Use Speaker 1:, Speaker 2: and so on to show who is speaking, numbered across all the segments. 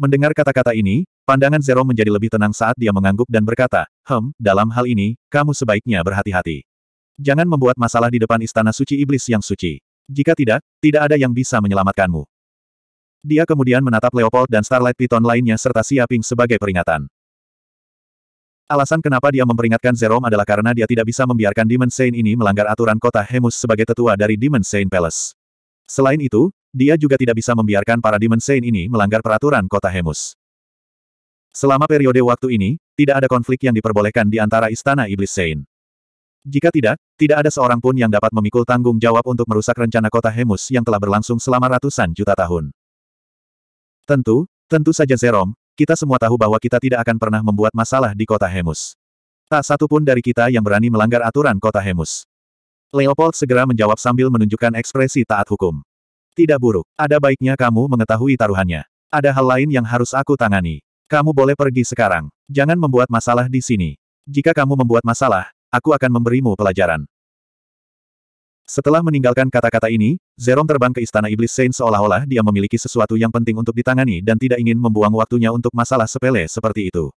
Speaker 1: Mendengar kata-kata ini, pandangan Zero menjadi lebih tenang saat dia mengangguk dan berkata, Hem, dalam hal ini, kamu sebaiknya berhati-hati. Jangan membuat masalah di depan istana suci iblis yang suci. Jika tidak, tidak ada yang bisa menyelamatkanmu. Dia kemudian menatap Leopold dan Starlight Piton lainnya serta Siaping sebagai peringatan. Alasan kenapa dia memperingatkan Zerom adalah karena dia tidak bisa membiarkan Demon Saint ini melanggar aturan kota Hemus sebagai tetua dari Demon Saint Palace. Selain itu, dia juga tidak bisa membiarkan para Demon Saint ini melanggar peraturan kota Hemus. Selama periode waktu ini, tidak ada konflik yang diperbolehkan di antara Istana Iblis Saint. Jika tidak, tidak ada seorang pun yang dapat memikul tanggung jawab untuk merusak rencana kota Hemus yang telah berlangsung selama ratusan juta tahun. Tentu, tentu saja Zerom, kita semua tahu bahwa kita tidak akan pernah membuat masalah di kota Hemus. Tak satu pun dari kita yang berani melanggar aturan kota Hemus. Leopold segera menjawab sambil menunjukkan ekspresi taat hukum. Tidak buruk. Ada baiknya kamu mengetahui taruhannya. Ada hal lain yang harus aku tangani. Kamu boleh pergi sekarang. Jangan membuat masalah di sini. Jika kamu membuat masalah, aku akan memberimu pelajaran. Setelah meninggalkan kata-kata ini, Zerom terbang ke Istana Iblis Saint seolah-olah dia memiliki sesuatu yang penting untuk ditangani dan tidak ingin membuang waktunya untuk masalah sepele seperti itu.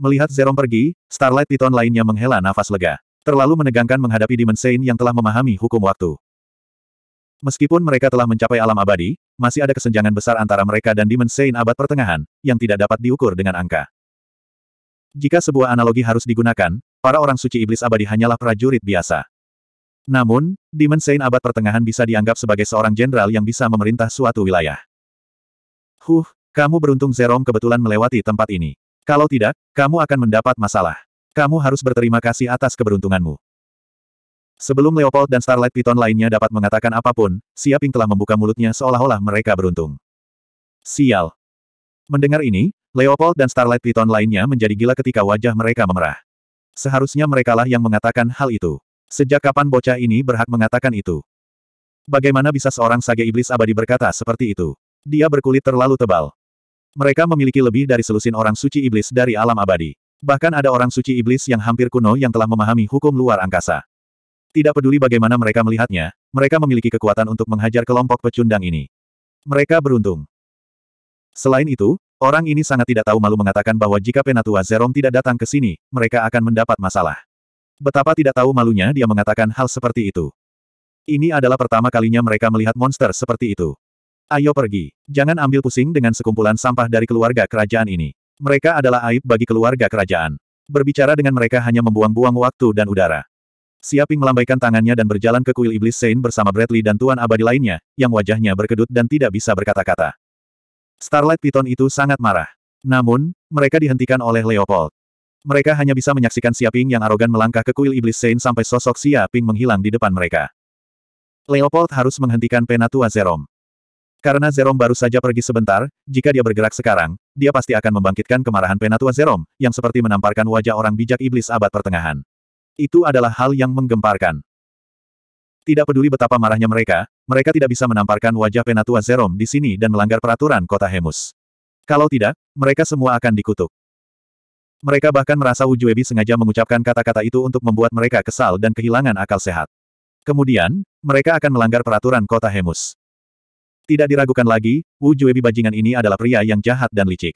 Speaker 1: Melihat Zerom pergi, Starlight Piton lainnya menghela nafas lega. Terlalu menegangkan menghadapi Demon Saint yang telah memahami hukum waktu. Meskipun mereka telah mencapai alam abadi, masih ada kesenjangan besar antara mereka dan Sein abad pertengahan, yang tidak dapat diukur dengan angka. Jika sebuah analogi harus digunakan, para orang suci iblis abadi hanyalah prajurit biasa. Namun, Sein abad pertengahan bisa dianggap sebagai seorang jenderal yang bisa memerintah suatu wilayah. Huh, kamu beruntung Zerom kebetulan melewati tempat ini. Kalau tidak, kamu akan mendapat masalah. Kamu harus berterima kasih atas keberuntunganmu. Sebelum Leopold dan Starlight Python lainnya dapat mengatakan apapun, Siaping telah membuka mulutnya seolah-olah mereka beruntung. Sial. Mendengar ini, Leopold dan Starlight Python lainnya menjadi gila ketika wajah mereka memerah. Seharusnya merekalah yang mengatakan hal itu. Sejak kapan bocah ini berhak mengatakan itu? Bagaimana bisa seorang sage iblis abadi berkata seperti itu? Dia berkulit terlalu tebal. Mereka memiliki lebih dari selusin orang suci iblis dari alam abadi. Bahkan ada orang suci iblis yang hampir kuno yang telah memahami hukum luar angkasa. Tidak peduli bagaimana mereka melihatnya, mereka memiliki kekuatan untuk menghajar kelompok pecundang ini. Mereka beruntung. Selain itu, orang ini sangat tidak tahu malu mengatakan bahwa jika Penatua Zerong tidak datang ke sini, mereka akan mendapat masalah. Betapa tidak tahu malunya dia mengatakan hal seperti itu. Ini adalah pertama kalinya mereka melihat monster seperti itu. Ayo pergi. Jangan ambil pusing dengan sekumpulan sampah dari keluarga kerajaan ini. Mereka adalah aib bagi keluarga kerajaan. Berbicara dengan mereka hanya membuang-buang waktu dan udara. Siaping melambaikan tangannya dan berjalan ke kuil iblis Saint bersama Bradley dan Tuan Abadi lainnya, yang wajahnya berkedut dan tidak bisa berkata-kata. Starlight Piton itu sangat marah. Namun, mereka dihentikan oleh Leopold. Mereka hanya bisa menyaksikan Siaping yang arogan melangkah ke kuil iblis Saint sampai sosok Siaping menghilang di depan mereka. Leopold harus menghentikan Penatua Zerom. Karena Zerom baru saja pergi sebentar, jika dia bergerak sekarang, dia pasti akan membangkitkan kemarahan Penatua Zerom, yang seperti menamparkan wajah orang bijak iblis abad pertengahan. Itu adalah hal yang menggemparkan. Tidak peduli betapa marahnya mereka, mereka tidak bisa menamparkan wajah Penatua Zerom di sini dan melanggar peraturan kota Hemus. Kalau tidak, mereka semua akan dikutuk. Mereka bahkan merasa Ujuebi sengaja mengucapkan kata-kata itu untuk membuat mereka kesal dan kehilangan akal sehat. Kemudian, mereka akan melanggar peraturan kota Hemus. Tidak diragukan lagi, Ujuebi bajingan ini adalah pria yang jahat dan licik.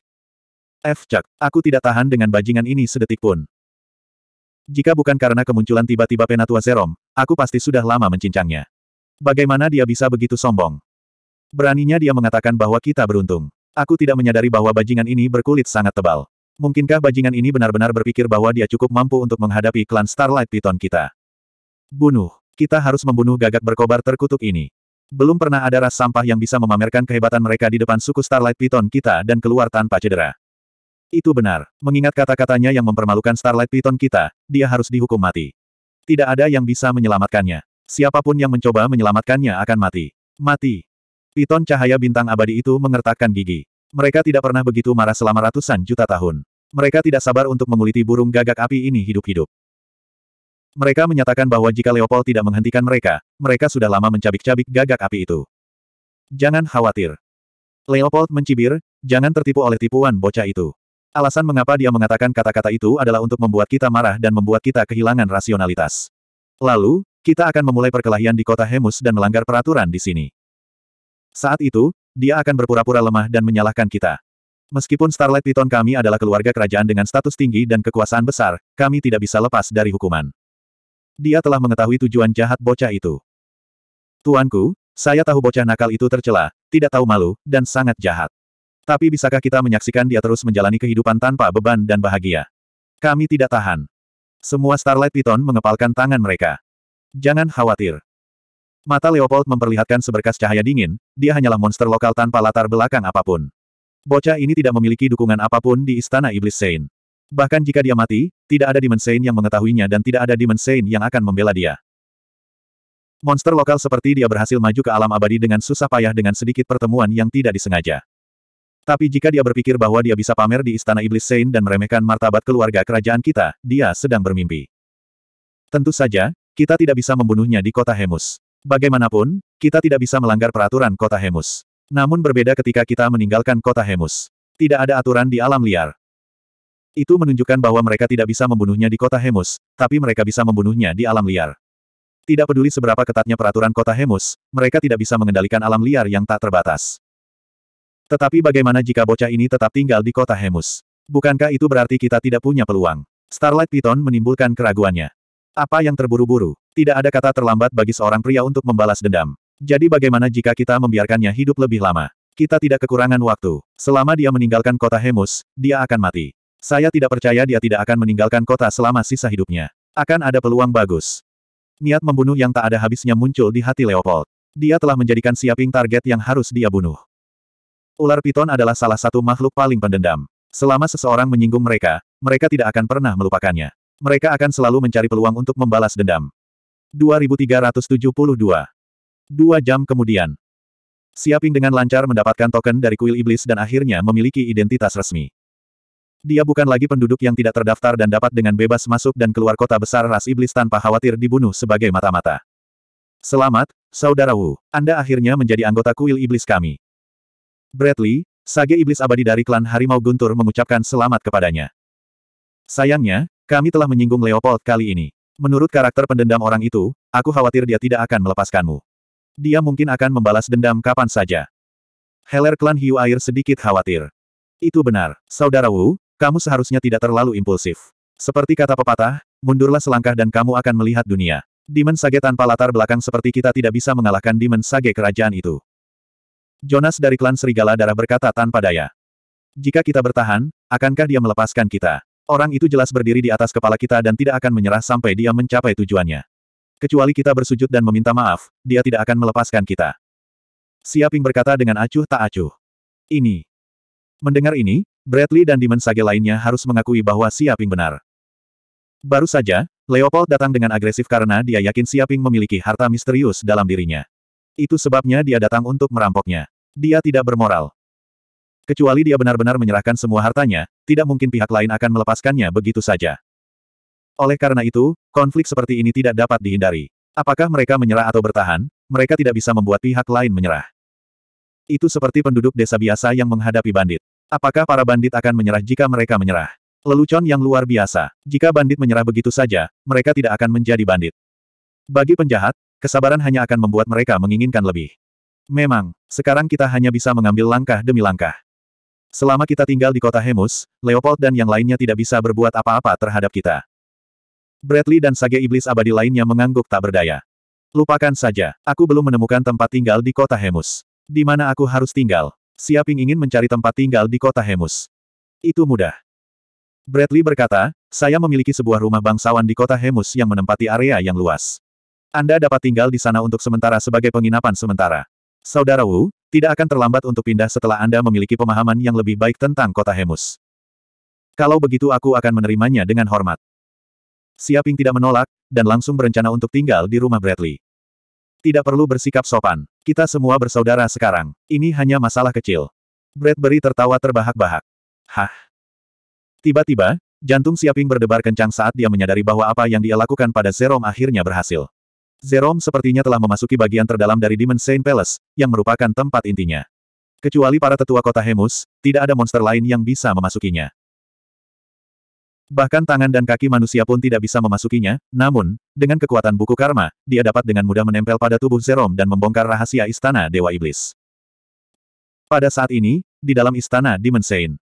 Speaker 1: F. Chuck, aku tidak tahan dengan bajingan ini sedetik pun. Jika bukan karena kemunculan tiba-tiba Penatua Zerom, aku pasti sudah lama mencincangnya. Bagaimana dia bisa begitu sombong? Beraninya dia mengatakan bahwa kita beruntung. Aku tidak menyadari bahwa bajingan ini berkulit sangat tebal. Mungkinkah bajingan ini benar-benar berpikir bahwa dia cukup mampu untuk menghadapi klan Starlight Python kita? Bunuh. Kita harus membunuh gagak berkobar terkutuk ini. Belum pernah ada ras sampah yang bisa memamerkan kehebatan mereka di depan suku Starlight Python kita dan keluar tanpa cedera. Itu benar. Mengingat kata-katanya yang mempermalukan Starlight Python kita, dia harus dihukum mati. Tidak ada yang bisa menyelamatkannya. Siapapun yang mencoba menyelamatkannya akan mati. Mati. Piton cahaya bintang abadi itu mengertakkan gigi. Mereka tidak pernah begitu marah selama ratusan juta tahun. Mereka tidak sabar untuk menguliti burung gagak api ini hidup-hidup. Mereka menyatakan bahwa jika Leopold tidak menghentikan mereka, mereka sudah lama mencabik-cabik gagak api itu. Jangan khawatir. Leopold mencibir, jangan tertipu oleh tipuan bocah itu. Alasan mengapa dia mengatakan kata-kata itu adalah untuk membuat kita marah dan membuat kita kehilangan rasionalitas. Lalu, kita akan memulai perkelahian di kota Hemus dan melanggar peraturan di sini. Saat itu, dia akan berpura-pura lemah dan menyalahkan kita. Meskipun Starlight Piton kami adalah keluarga kerajaan dengan status tinggi dan kekuasaan besar, kami tidak bisa lepas dari hukuman. Dia telah mengetahui tujuan jahat bocah itu. Tuanku, saya tahu bocah nakal itu tercela, tidak tahu malu, dan sangat jahat. Tapi bisakah kita menyaksikan dia terus menjalani kehidupan tanpa beban dan bahagia? Kami tidak tahan. Semua Starlight Piton mengepalkan tangan mereka. Jangan khawatir. Mata Leopold memperlihatkan seberkas cahaya dingin, dia hanyalah monster lokal tanpa latar belakang apapun. Bocah ini tidak memiliki dukungan apapun di Istana Iblis Sein. Bahkan jika dia mati, tidak ada Demon Sein yang mengetahuinya dan tidak ada Demon Sein yang akan membela dia. Monster lokal seperti dia berhasil maju ke alam abadi dengan susah payah dengan sedikit pertemuan yang tidak disengaja. Tapi jika dia berpikir bahwa dia bisa pamer di Istana Iblis Sein dan meremehkan martabat keluarga kerajaan kita, dia sedang bermimpi. Tentu saja, kita tidak bisa membunuhnya di kota Hemus. Bagaimanapun, kita tidak bisa melanggar peraturan kota Hemus. Namun berbeda ketika kita meninggalkan kota Hemus. Tidak ada aturan di alam liar. Itu menunjukkan bahwa mereka tidak bisa membunuhnya di kota Hemus, tapi mereka bisa membunuhnya di alam liar. Tidak peduli seberapa ketatnya peraturan kota Hemus, mereka tidak bisa mengendalikan alam liar yang tak terbatas. Tetapi bagaimana jika bocah ini tetap tinggal di kota Hemus? Bukankah itu berarti kita tidak punya peluang? Starlight Piton menimbulkan keraguannya. Apa yang terburu-buru? Tidak ada kata terlambat bagi seorang pria untuk membalas dendam. Jadi bagaimana jika kita membiarkannya hidup lebih lama? Kita tidak kekurangan waktu. Selama dia meninggalkan kota Hemus, dia akan mati. Saya tidak percaya dia tidak akan meninggalkan kota selama sisa hidupnya. Akan ada peluang bagus. Niat membunuh yang tak ada habisnya muncul di hati Leopold. Dia telah menjadikan Siaping target yang harus dia bunuh. Ular piton adalah salah satu makhluk paling pendendam. Selama seseorang menyinggung mereka, mereka tidak akan pernah melupakannya. Mereka akan selalu mencari peluang untuk membalas dendam. 2372 Dua jam kemudian. Siaping dengan lancar mendapatkan token dari kuil iblis dan akhirnya memiliki identitas resmi. Dia bukan lagi penduduk yang tidak terdaftar dan dapat dengan bebas masuk dan keluar kota besar ras iblis tanpa khawatir dibunuh sebagai mata-mata. Selamat, Saudara Wu. Anda akhirnya menjadi anggota kuil iblis kami. Bradley, sage iblis abadi dari klan Harimau Guntur mengucapkan selamat kepadanya. Sayangnya, kami telah menyinggung Leopold kali ini. Menurut karakter pendendam orang itu, aku khawatir dia tidak akan melepaskanmu. Dia mungkin akan membalas dendam kapan saja. Heller klan hiu air sedikit khawatir. Itu benar, saudara Wu, kamu seharusnya tidak terlalu impulsif. Seperti kata pepatah, mundurlah selangkah dan kamu akan melihat dunia. Demon Sage tanpa latar belakang seperti kita tidak bisa mengalahkan Demon Sage kerajaan itu. Jonas dari klan Serigala Darah berkata tanpa daya. Jika kita bertahan, akankah dia melepaskan kita? Orang itu jelas berdiri di atas kepala kita dan tidak akan menyerah sampai dia mencapai tujuannya. Kecuali kita bersujud dan meminta maaf, dia tidak akan melepaskan kita. Siaping berkata dengan acuh tak acuh. Ini. Mendengar ini, Bradley dan Demon Sage lainnya harus mengakui bahwa Siaping benar. Baru saja, Leopold datang dengan agresif karena dia yakin Siaping memiliki harta misterius dalam dirinya. Itu sebabnya dia datang untuk merampoknya. Dia tidak bermoral. Kecuali dia benar-benar menyerahkan semua hartanya, tidak mungkin pihak lain akan melepaskannya begitu saja. Oleh karena itu, konflik seperti ini tidak dapat dihindari. Apakah mereka menyerah atau bertahan, mereka tidak bisa membuat pihak lain menyerah. Itu seperti penduduk desa biasa yang menghadapi bandit. Apakah para bandit akan menyerah jika mereka menyerah? Lelucon yang luar biasa. Jika bandit menyerah begitu saja, mereka tidak akan menjadi bandit. Bagi penjahat, kesabaran hanya akan membuat mereka menginginkan lebih. Memang, sekarang kita hanya bisa mengambil langkah demi langkah. Selama kita tinggal di kota Hemus, Leopold dan yang lainnya tidak bisa berbuat apa-apa terhadap kita. Bradley dan sage iblis abadi lainnya mengangguk tak berdaya. Lupakan saja, aku belum menemukan tempat tinggal di kota Hemus. Di mana aku harus tinggal? Siaping ingin mencari tempat tinggal di kota Hemus. Itu mudah. Bradley berkata, saya memiliki sebuah rumah bangsawan di kota Hemus yang menempati area yang luas. Anda dapat tinggal di sana untuk sementara sebagai penginapan sementara. Saudara Wu, tidak akan terlambat untuk pindah setelah Anda memiliki pemahaman yang lebih baik tentang kota Hemus. Kalau begitu aku akan menerimanya dengan hormat. Siaping tidak menolak, dan langsung berencana untuk tinggal di rumah Bradley. Tidak perlu bersikap sopan. Kita semua bersaudara sekarang. Ini hanya masalah kecil. Bradbury tertawa terbahak-bahak. Hah? Tiba-tiba, jantung Siaping berdebar kencang saat dia menyadari bahwa apa yang dia lakukan pada Zerom akhirnya berhasil. Zerom sepertinya telah memasuki bagian terdalam dari Demon Saint Palace, yang merupakan tempat intinya. Kecuali para tetua kota Hemus, tidak ada monster lain yang bisa memasukinya. Bahkan tangan dan kaki manusia pun tidak bisa memasukinya, namun, dengan kekuatan buku karma, dia dapat dengan mudah menempel pada tubuh Zerom dan membongkar rahasia istana Dewa Iblis. Pada saat ini, di dalam istana Demon Saint,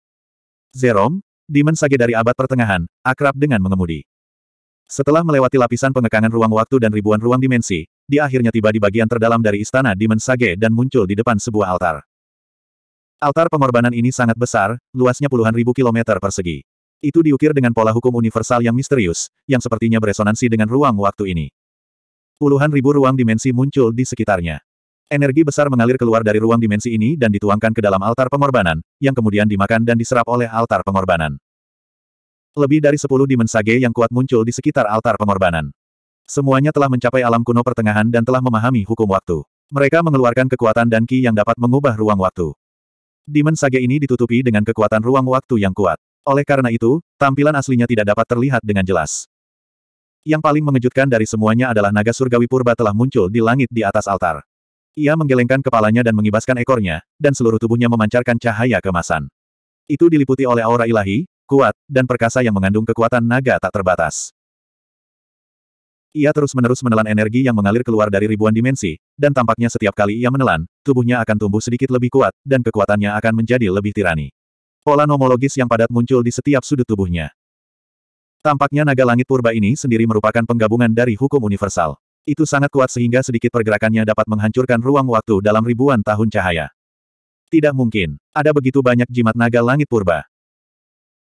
Speaker 1: Zerom, Demon Sage dari abad pertengahan, akrab dengan mengemudi. Setelah melewati lapisan pengekangan ruang waktu dan ribuan ruang dimensi, dia akhirnya tiba di bagian terdalam dari istana di Sage dan muncul di depan sebuah altar. Altar pengorbanan ini sangat besar, luasnya puluhan ribu kilometer persegi. Itu diukir dengan pola hukum universal yang misterius, yang sepertinya beresonansi dengan ruang waktu ini. Puluhan ribu ruang dimensi muncul di sekitarnya. Energi besar mengalir keluar dari ruang dimensi ini dan dituangkan ke dalam altar pengorbanan, yang kemudian dimakan dan diserap oleh altar pengorbanan. Lebih dari sepuluh dimensage yang kuat muncul di sekitar altar pengorbanan. Semuanya telah mencapai alam kuno pertengahan dan telah memahami hukum waktu. Mereka mengeluarkan kekuatan dan ki yang dapat mengubah ruang waktu. Demon Sage ini ditutupi dengan kekuatan ruang waktu yang kuat. Oleh karena itu, tampilan aslinya tidak dapat terlihat dengan jelas. Yang paling mengejutkan dari semuanya adalah naga surgawi purba telah muncul di langit di atas altar. Ia menggelengkan kepalanya dan mengibaskan ekornya, dan seluruh tubuhnya memancarkan cahaya kemasan. Itu diliputi oleh aura ilahi, kuat, dan perkasa yang mengandung kekuatan naga tak terbatas. Ia terus-menerus menelan energi yang mengalir keluar dari ribuan dimensi, dan tampaknya setiap kali ia menelan, tubuhnya akan tumbuh sedikit lebih kuat, dan kekuatannya akan menjadi lebih tirani. Pola nomologis yang padat muncul di setiap sudut tubuhnya. Tampaknya naga langit purba ini sendiri merupakan penggabungan dari hukum universal. Itu sangat kuat sehingga sedikit pergerakannya dapat menghancurkan ruang waktu dalam ribuan tahun cahaya. Tidak mungkin. Ada begitu banyak jimat naga langit purba.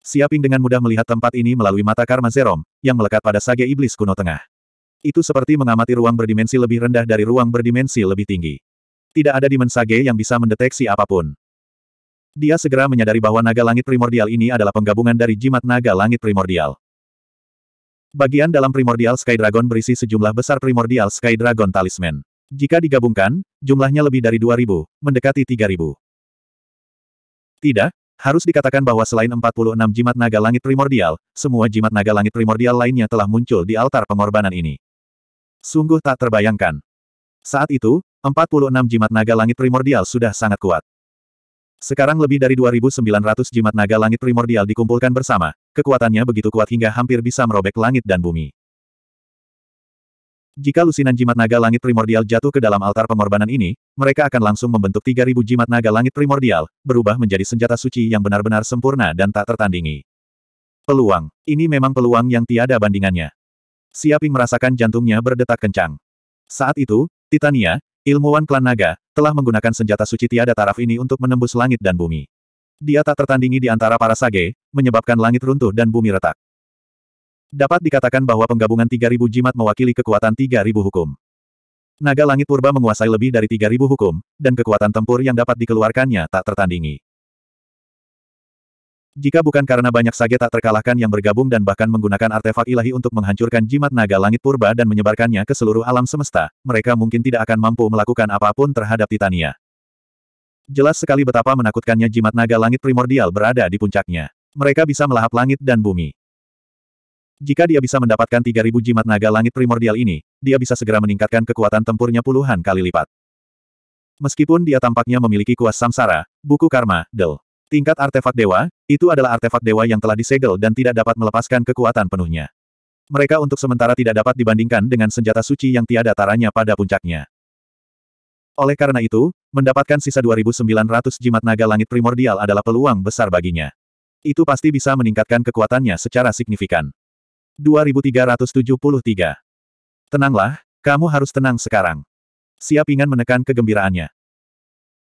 Speaker 1: Siaping dengan mudah melihat tempat ini melalui mata karma Zerom, yang melekat pada sage iblis kuno tengah. Itu seperti mengamati ruang berdimensi lebih rendah dari ruang berdimensi lebih tinggi. Tidak ada dimen sage yang bisa mendeteksi apapun. Dia segera menyadari bahwa naga langit primordial ini adalah penggabungan dari jimat naga langit primordial. Bagian dalam primordial Sky Dragon berisi sejumlah besar primordial Sky Dragon Talisman. Jika digabungkan, jumlahnya lebih dari 2.000, mendekati 3.000. Tidak, harus dikatakan bahwa selain 46 jimat naga langit primordial, semua jimat naga langit primordial lainnya telah muncul di altar pengorbanan ini. Sungguh tak terbayangkan. Saat itu, 46 jimat naga langit primordial sudah sangat kuat. Sekarang lebih dari 2.900 jimat naga langit primordial dikumpulkan bersama, kekuatannya begitu kuat hingga hampir bisa merobek langit dan bumi. Jika lusinan jimat naga langit primordial jatuh ke dalam altar pengorbanan ini, mereka akan langsung membentuk 3000 jimat naga langit primordial, berubah menjadi senjata suci yang benar-benar sempurna dan tak tertandingi. Peluang. Ini memang peluang yang tiada bandingannya. Siaping merasakan jantungnya berdetak kencang. Saat itu, Titania, ilmuwan klan naga, telah menggunakan senjata suci tiada taraf ini untuk menembus langit dan bumi. Dia tak tertandingi di antara para sage, menyebabkan langit runtuh dan bumi retak. Dapat dikatakan bahwa penggabungan 3.000 jimat mewakili kekuatan 3.000 hukum. Naga Langit Purba menguasai lebih dari 3.000 hukum, dan kekuatan tempur yang dapat dikeluarkannya tak tertandingi. Jika bukan karena banyak sage tak terkalahkan yang bergabung dan bahkan menggunakan artefak ilahi untuk menghancurkan jimat naga langit purba dan menyebarkannya ke seluruh alam semesta, mereka mungkin tidak akan mampu melakukan apapun terhadap Titania. Jelas sekali betapa menakutkannya jimat naga langit primordial berada di puncaknya. Mereka bisa melahap langit dan bumi. Jika dia bisa mendapatkan 3.000 jimat naga langit primordial ini, dia bisa segera meningkatkan kekuatan tempurnya puluhan kali lipat. Meskipun dia tampaknya memiliki kuas samsara, buku karma, del. Tingkat artefak dewa, itu adalah artefak dewa yang telah disegel dan tidak dapat melepaskan kekuatan penuhnya. Mereka untuk sementara tidak dapat dibandingkan dengan senjata suci yang tiada taranya pada puncaknya. Oleh karena itu, mendapatkan sisa 2.900 jimat naga langit primordial adalah peluang besar baginya. Itu pasti bisa meningkatkan kekuatannya secara signifikan. 2373. Tenanglah, kamu harus tenang sekarang. Siap ingin menekan kegembiraannya.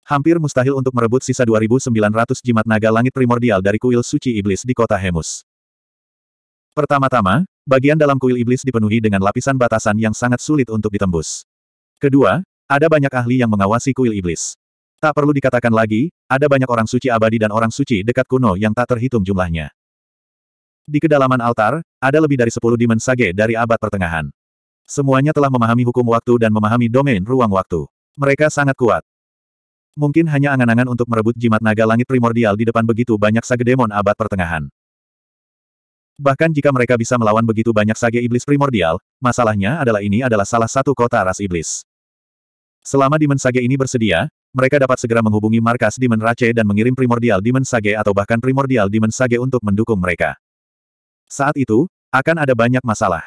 Speaker 1: Hampir mustahil untuk merebut sisa 2900 jimat naga langit primordial dari kuil suci iblis di kota Hemus. Pertama-tama, bagian dalam kuil iblis dipenuhi dengan lapisan batasan yang sangat sulit untuk ditembus. Kedua, ada banyak ahli yang mengawasi kuil iblis. Tak perlu dikatakan lagi, ada banyak orang suci abadi dan orang suci dekat kuno yang tak terhitung jumlahnya. Di kedalaman altar, ada lebih dari sepuluh dimen sage dari abad pertengahan. Semuanya telah memahami hukum waktu dan memahami domain ruang waktu. Mereka sangat kuat. Mungkin hanya angan-angan untuk merebut jimat naga langit primordial di depan begitu banyak sage demon abad pertengahan. Bahkan jika mereka bisa melawan begitu banyak sage iblis primordial, masalahnya adalah ini adalah salah satu kota ras iblis. Selama Dimen Sage ini bersedia, mereka dapat segera menghubungi markas Dimen Rache dan mengirim primordial Dimen Sage atau bahkan primordial Dimen Sage untuk mendukung mereka. Saat itu, akan ada banyak masalah.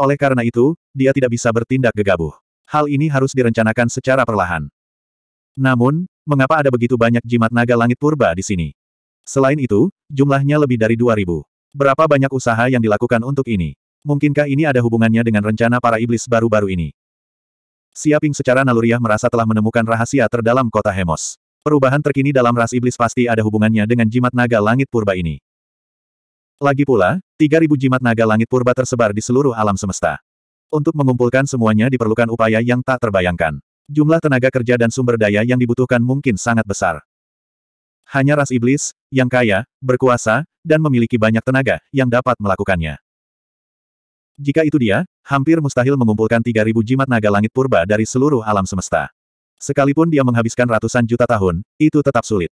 Speaker 1: Oleh karena itu, dia tidak bisa bertindak gegabah. Hal ini harus direncanakan secara perlahan. Namun, mengapa ada begitu banyak jimat naga langit purba di sini? Selain itu, jumlahnya lebih dari 2000. Berapa banyak usaha yang dilakukan untuk ini? Mungkinkah ini ada hubungannya dengan rencana para iblis baru-baru ini? Siaping secara naluriah merasa telah menemukan rahasia terdalam kota Hemos. Perubahan terkini dalam ras iblis pasti ada hubungannya dengan jimat naga langit purba ini. Lagi pula, 3.000 jimat naga langit purba tersebar di seluruh alam semesta. Untuk mengumpulkan semuanya diperlukan upaya yang tak terbayangkan. Jumlah tenaga kerja dan sumber daya yang dibutuhkan mungkin sangat besar. Hanya ras iblis, yang kaya, berkuasa, dan memiliki banyak tenaga, yang dapat melakukannya. Jika itu dia, hampir mustahil mengumpulkan 3.000 jimat naga langit purba dari seluruh alam semesta. Sekalipun dia menghabiskan ratusan juta tahun, itu tetap sulit.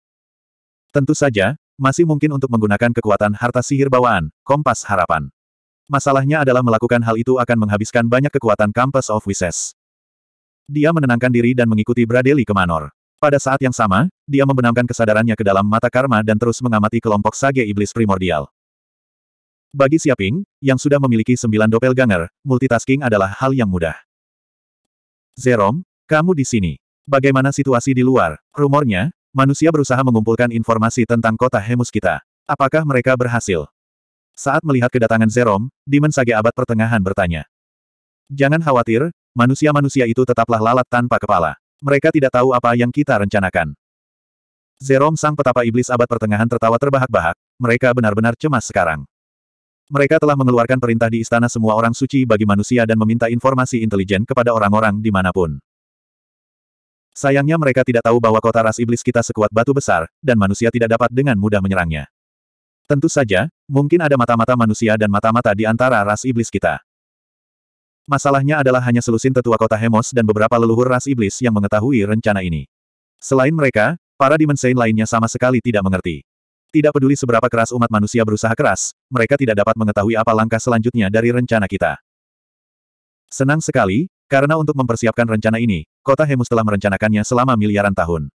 Speaker 1: Tentu saja, masih mungkin untuk menggunakan kekuatan harta sihir bawaan, kompas harapan. Masalahnya adalah melakukan hal itu akan menghabiskan banyak kekuatan Campus of Wishes. Dia menenangkan diri dan mengikuti Bradley ke Manor. Pada saat yang sama, dia membenamkan kesadarannya ke dalam mata karma dan terus mengamati kelompok sage iblis primordial. Bagi Siaping, yang sudah memiliki sembilan doppelganger, multitasking adalah hal yang mudah. Zerom, kamu di sini. Bagaimana situasi di luar? Rumornya, Manusia berusaha mengumpulkan informasi tentang kota Hemus kita. Apakah mereka berhasil? Saat melihat kedatangan Zerom, Dimen Sage abad pertengahan bertanya. Jangan khawatir, manusia-manusia itu tetaplah lalat tanpa kepala. Mereka tidak tahu apa yang kita rencanakan. Zerom sang petapa iblis abad pertengahan tertawa terbahak-bahak, mereka benar-benar cemas sekarang. Mereka telah mengeluarkan perintah di istana semua orang suci bagi manusia dan meminta informasi intelijen kepada orang-orang dimanapun. Sayangnya mereka tidak tahu bahwa kota ras iblis kita sekuat batu besar, dan manusia tidak dapat dengan mudah menyerangnya. Tentu saja, mungkin ada mata-mata manusia dan mata-mata di antara ras iblis kita. Masalahnya adalah hanya selusin tetua kota Hemos dan beberapa leluhur ras iblis yang mengetahui rencana ini. Selain mereka, para dimensain lainnya sama sekali tidak mengerti. Tidak peduli seberapa keras umat manusia berusaha keras, mereka tidak dapat mengetahui apa langkah selanjutnya dari rencana kita. Senang sekali, karena untuk mempersiapkan rencana ini, kota Hemus telah merencanakannya selama miliaran tahun.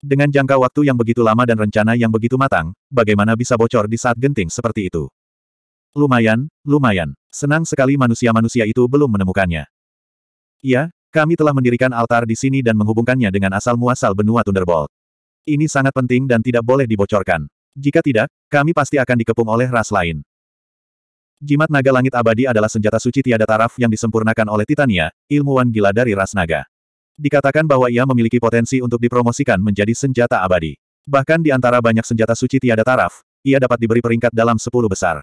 Speaker 1: Dengan jangka waktu yang begitu lama dan rencana yang begitu matang, bagaimana bisa bocor di saat genting seperti itu? Lumayan, lumayan. Senang sekali manusia-manusia itu belum menemukannya. Ya, kami telah mendirikan altar di sini dan menghubungkannya dengan asal-muasal benua Thunderbolt. Ini sangat penting dan tidak boleh dibocorkan. Jika tidak, kami pasti akan dikepung oleh ras lain. Jimat naga langit abadi adalah senjata suci tiada taraf yang disempurnakan oleh Titania, ilmuwan gila dari ras naga. Dikatakan bahwa ia memiliki potensi untuk dipromosikan menjadi senjata abadi. Bahkan di antara banyak senjata suci tiada taraf, ia dapat diberi peringkat dalam sepuluh besar.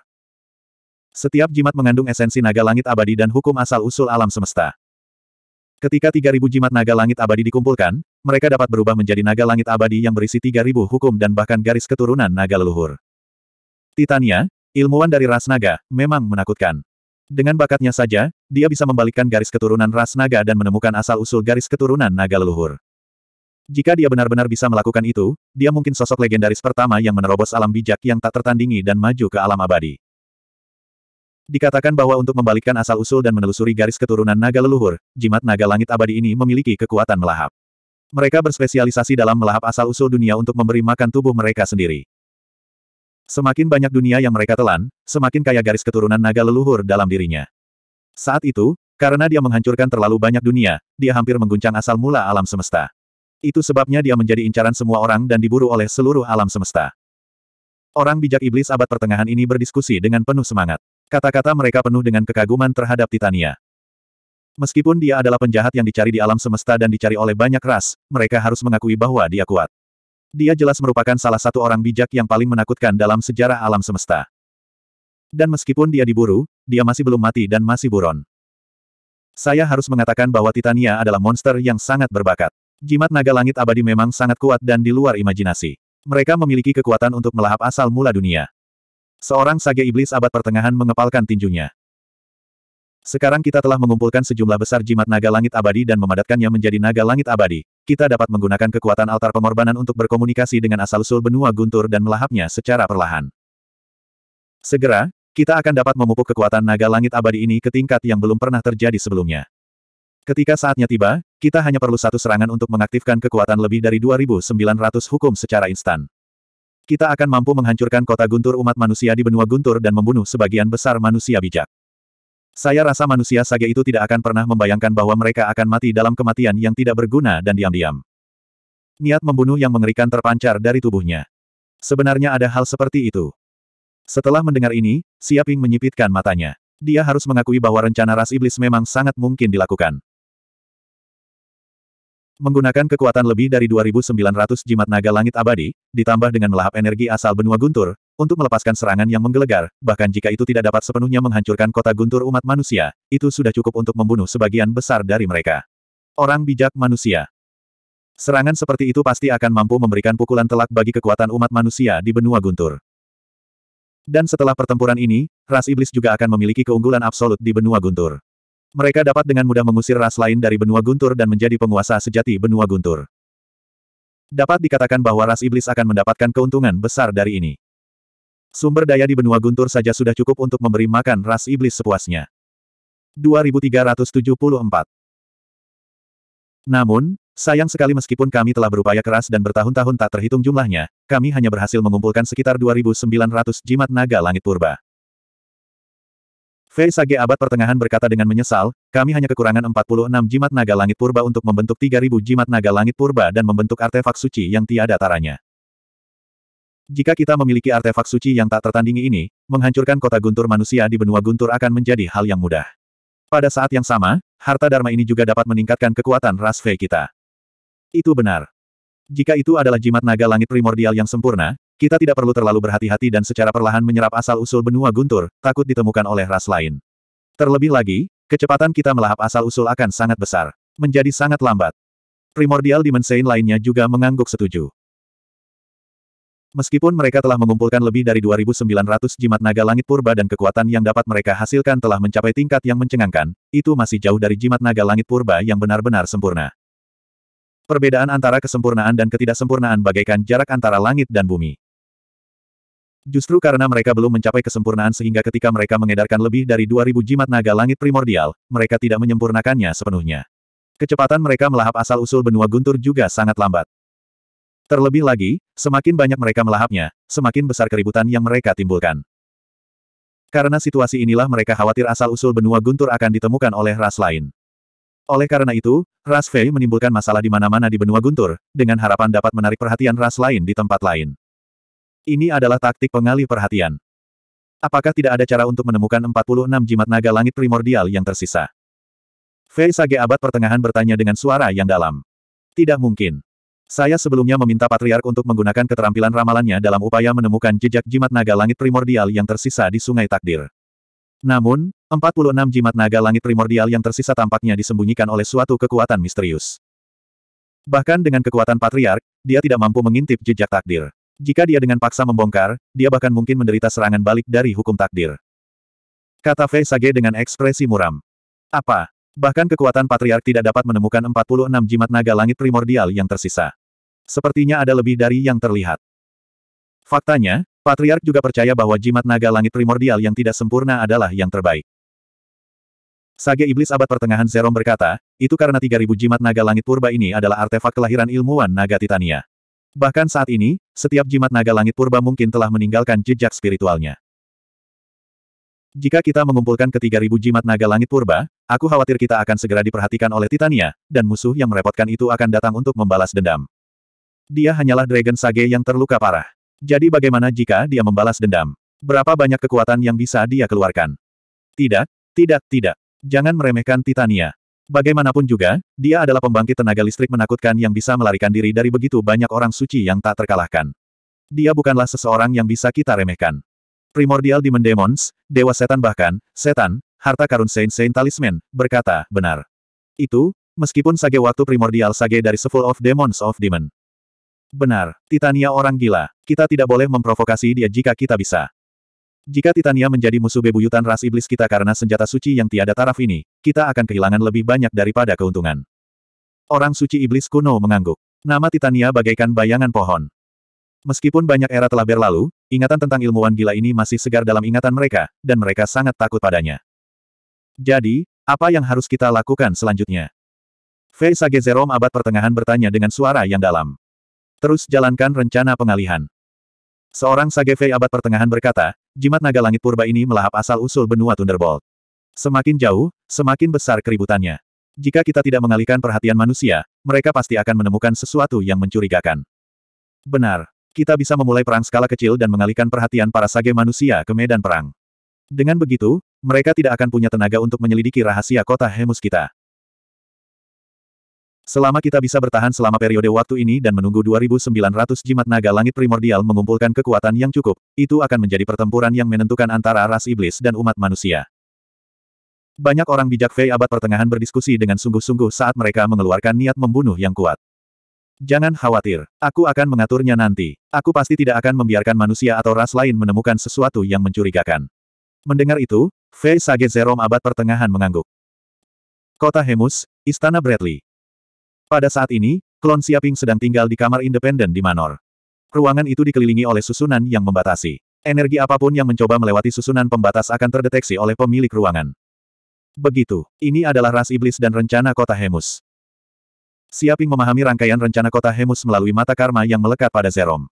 Speaker 1: Setiap jimat mengandung esensi naga langit abadi dan hukum asal-usul alam semesta. Ketika 3.000 jimat naga langit abadi dikumpulkan, mereka dapat berubah menjadi naga langit abadi yang berisi 3.000 hukum dan bahkan garis keturunan naga leluhur. Titania, Ilmuwan dari ras naga, memang menakutkan. Dengan bakatnya saja, dia bisa membalikkan garis keturunan ras naga dan menemukan asal-usul garis keturunan naga leluhur. Jika dia benar-benar bisa melakukan itu, dia mungkin sosok legendaris pertama yang menerobos alam bijak yang tak tertandingi dan maju ke alam abadi. Dikatakan bahwa untuk membalikkan asal-usul dan menelusuri garis keturunan naga leluhur, jimat naga langit abadi ini memiliki kekuatan melahap. Mereka berspesialisasi dalam melahap asal-usul dunia untuk memberi makan tubuh mereka sendiri. Semakin banyak dunia yang mereka telan, semakin kaya garis keturunan naga leluhur dalam dirinya. Saat itu, karena dia menghancurkan terlalu banyak dunia, dia hampir mengguncang asal mula alam semesta. Itu sebabnya dia menjadi incaran semua orang dan diburu oleh seluruh alam semesta. Orang bijak iblis abad pertengahan ini berdiskusi dengan penuh semangat. Kata-kata mereka penuh dengan kekaguman terhadap Titania. Meskipun dia adalah penjahat yang dicari di alam semesta dan dicari oleh banyak ras, mereka harus mengakui bahwa dia kuat. Dia jelas merupakan salah satu orang bijak yang paling menakutkan dalam sejarah alam semesta. Dan meskipun dia diburu, dia masih belum mati dan masih buron. Saya harus mengatakan bahwa Titania adalah monster yang sangat berbakat. Jimat naga langit abadi memang sangat kuat dan di luar imajinasi. Mereka memiliki kekuatan untuk melahap asal mula dunia. Seorang sage iblis abad pertengahan mengepalkan tinjunya. Sekarang kita telah mengumpulkan sejumlah besar jimat naga langit abadi dan memadatkannya menjadi naga langit abadi. Kita dapat menggunakan kekuatan altar pengorbanan untuk berkomunikasi dengan asal-usul benua guntur dan melahapnya secara perlahan. Segera, kita akan dapat memupuk kekuatan naga langit abadi ini ke tingkat yang belum pernah terjadi sebelumnya. Ketika saatnya tiba, kita hanya perlu satu serangan untuk mengaktifkan kekuatan lebih dari 2.900 hukum secara instan. Kita akan mampu menghancurkan kota guntur umat manusia di benua guntur dan membunuh sebagian besar manusia bijak. Saya rasa manusia sage itu tidak akan pernah membayangkan bahwa mereka akan mati dalam kematian yang tidak berguna dan diam-diam. Niat membunuh yang mengerikan terpancar dari tubuhnya. Sebenarnya ada hal seperti itu. Setelah mendengar ini, Siaping menyipitkan matanya. Dia harus mengakui bahwa rencana ras iblis memang sangat mungkin dilakukan. Menggunakan kekuatan lebih dari 2.900 jimat naga langit abadi, ditambah dengan melahap energi asal benua guntur, untuk melepaskan serangan yang menggelegar, bahkan jika itu tidak dapat sepenuhnya menghancurkan kota guntur umat manusia, itu sudah cukup untuk membunuh sebagian besar dari mereka. Orang bijak manusia. Serangan seperti itu pasti akan mampu memberikan pukulan telak bagi kekuatan umat manusia di benua guntur. Dan setelah pertempuran ini, ras iblis juga akan memiliki keunggulan absolut di benua guntur. Mereka dapat dengan mudah mengusir ras lain dari benua guntur dan menjadi penguasa sejati benua guntur. Dapat dikatakan bahwa ras iblis akan mendapatkan keuntungan besar dari ini. Sumber daya di benua guntur saja sudah cukup untuk memberi makan ras iblis sepuasnya. 2374 Namun, sayang sekali meskipun kami telah berupaya keras dan bertahun-tahun tak terhitung jumlahnya, kami hanya berhasil mengumpulkan sekitar 2.900 jimat naga langit purba. Fei Sage abad pertengahan berkata dengan menyesal, kami hanya kekurangan 46 jimat naga langit purba untuk membentuk 3.000 jimat naga langit purba dan membentuk artefak suci yang tiada taranya. Jika kita memiliki artefak suci yang tak tertandingi ini, menghancurkan kota guntur manusia di benua guntur akan menjadi hal yang mudah. Pada saat yang sama, harta Dharma ini juga dapat meningkatkan kekuatan ras V kita. Itu benar. Jika itu adalah jimat naga langit primordial yang sempurna, kita tidak perlu terlalu berhati-hati dan secara perlahan menyerap asal-usul benua guntur, takut ditemukan oleh ras lain. Terlebih lagi, kecepatan kita melahap asal-usul akan sangat besar. Menjadi sangat lambat. Primordial dimensi lainnya juga mengangguk setuju. Meskipun mereka telah mengumpulkan lebih dari 2.900 jimat naga langit purba dan kekuatan yang dapat mereka hasilkan telah mencapai tingkat yang mencengangkan, itu masih jauh dari jimat naga langit purba yang benar-benar sempurna. Perbedaan antara kesempurnaan dan ketidaksempurnaan bagaikan jarak antara langit dan bumi. Justru karena mereka belum mencapai kesempurnaan sehingga ketika mereka mengedarkan lebih dari 2.000 jimat naga langit primordial, mereka tidak menyempurnakannya sepenuhnya. Kecepatan mereka melahap asal-usul benua guntur juga sangat lambat. Terlebih lagi, semakin banyak mereka melahapnya, semakin besar keributan yang mereka timbulkan. Karena situasi inilah mereka khawatir asal-usul benua guntur akan ditemukan oleh ras lain. Oleh karena itu, ras Fei menimbulkan masalah di mana-mana di benua guntur, dengan harapan dapat menarik perhatian ras lain di tempat lain. Ini adalah taktik pengalih perhatian. Apakah tidak ada cara untuk menemukan 46 jimat naga langit primordial yang tersisa? Fei Sage abad pertengahan bertanya dengan suara yang dalam. Tidak mungkin. Saya sebelumnya meminta Patriark untuk menggunakan keterampilan ramalannya dalam upaya menemukan jejak jimat naga langit primordial yang tersisa di Sungai Takdir. Namun, 46 jimat naga langit primordial yang tersisa tampaknya disembunyikan oleh suatu kekuatan misterius. Bahkan dengan kekuatan Patriark, dia tidak mampu mengintip jejak takdir. Jika dia dengan paksa membongkar, dia bahkan mungkin menderita serangan balik dari hukum takdir. Kata Fei Sage dengan ekspresi muram. Apa? Bahkan kekuatan patriark tidak dapat menemukan 46 jimat naga langit primordial yang tersisa. Sepertinya ada lebih dari yang terlihat. Faktanya, patriark juga percaya bahwa jimat naga langit primordial yang tidak sempurna adalah yang terbaik. Sage Iblis abad pertengahan Zerom berkata, itu karena 3000 jimat naga langit purba ini adalah artefak kelahiran ilmuwan naga Titania. Bahkan saat ini, setiap jimat naga langit purba mungkin telah meninggalkan jejak spiritualnya. Jika kita mengumpulkan ke 3000 jimat naga langit purba, Aku khawatir kita akan segera diperhatikan oleh Titania, dan musuh yang merepotkan itu akan datang untuk membalas dendam. Dia hanyalah Dragon Sage yang terluka parah. Jadi bagaimana jika dia membalas dendam? Berapa banyak kekuatan yang bisa dia keluarkan? Tidak, tidak, tidak. Jangan meremehkan Titania. Bagaimanapun juga, dia adalah pembangkit tenaga listrik menakutkan yang bisa melarikan diri dari begitu banyak orang suci yang tak terkalahkan. Dia bukanlah seseorang yang bisa kita remehkan. Primordial Demon Demons, Dewa Setan bahkan, Setan, harta karun Saint Saint Talisman, berkata, benar. Itu, meskipun sage waktu primordial sage dari seful of Demons of Demon. Benar, Titania orang gila. Kita tidak boleh memprovokasi dia jika kita bisa. Jika Titania menjadi musuh bebuyutan ras iblis kita karena senjata suci yang tiada taraf ini, kita akan kehilangan lebih banyak daripada keuntungan. Orang suci iblis kuno mengangguk. Nama Titania bagaikan bayangan pohon. Meskipun banyak era telah berlalu, ingatan tentang ilmuwan gila ini masih segar dalam ingatan mereka, dan mereka sangat takut padanya. Jadi, apa yang harus kita lakukan selanjutnya? Fei Sage abad pertengahan bertanya dengan suara yang dalam. Terus jalankan rencana pengalihan. Seorang Sage Fei abad pertengahan berkata, jimat naga langit purba ini melahap asal-usul benua Thunderbolt. Semakin jauh, semakin besar keributannya. Jika kita tidak mengalihkan perhatian manusia, mereka pasti akan menemukan sesuatu yang mencurigakan. Benar, kita bisa memulai perang skala kecil dan mengalihkan perhatian para sage manusia ke medan perang. Dengan begitu, mereka tidak akan punya tenaga untuk menyelidiki rahasia kota Hemus kita. Selama kita bisa bertahan selama periode waktu ini dan menunggu 2900 jimat naga langit primordial mengumpulkan kekuatan yang cukup, itu akan menjadi pertempuran yang menentukan antara ras iblis dan umat manusia. Banyak orang bijak Fei abad pertengahan berdiskusi dengan sungguh-sungguh saat mereka mengeluarkan niat membunuh yang kuat. Jangan khawatir, aku akan mengaturnya nanti. Aku pasti tidak akan membiarkan manusia atau ras lain menemukan sesuatu yang mencurigakan. Mendengar itu, Fei Sage Zerom abad pertengahan mengangguk. Kota Hemus, Istana Bradley. Pada saat ini, klon Siaping sedang tinggal di kamar independen di Manor. Ruangan itu dikelilingi oleh susunan yang membatasi. Energi apapun yang mencoba melewati susunan pembatas akan terdeteksi oleh pemilik ruangan. Begitu, ini adalah ras iblis dan rencana kota Hemus. Siaping memahami rangkaian rencana kota Hemus melalui mata karma yang melekat pada Zerom.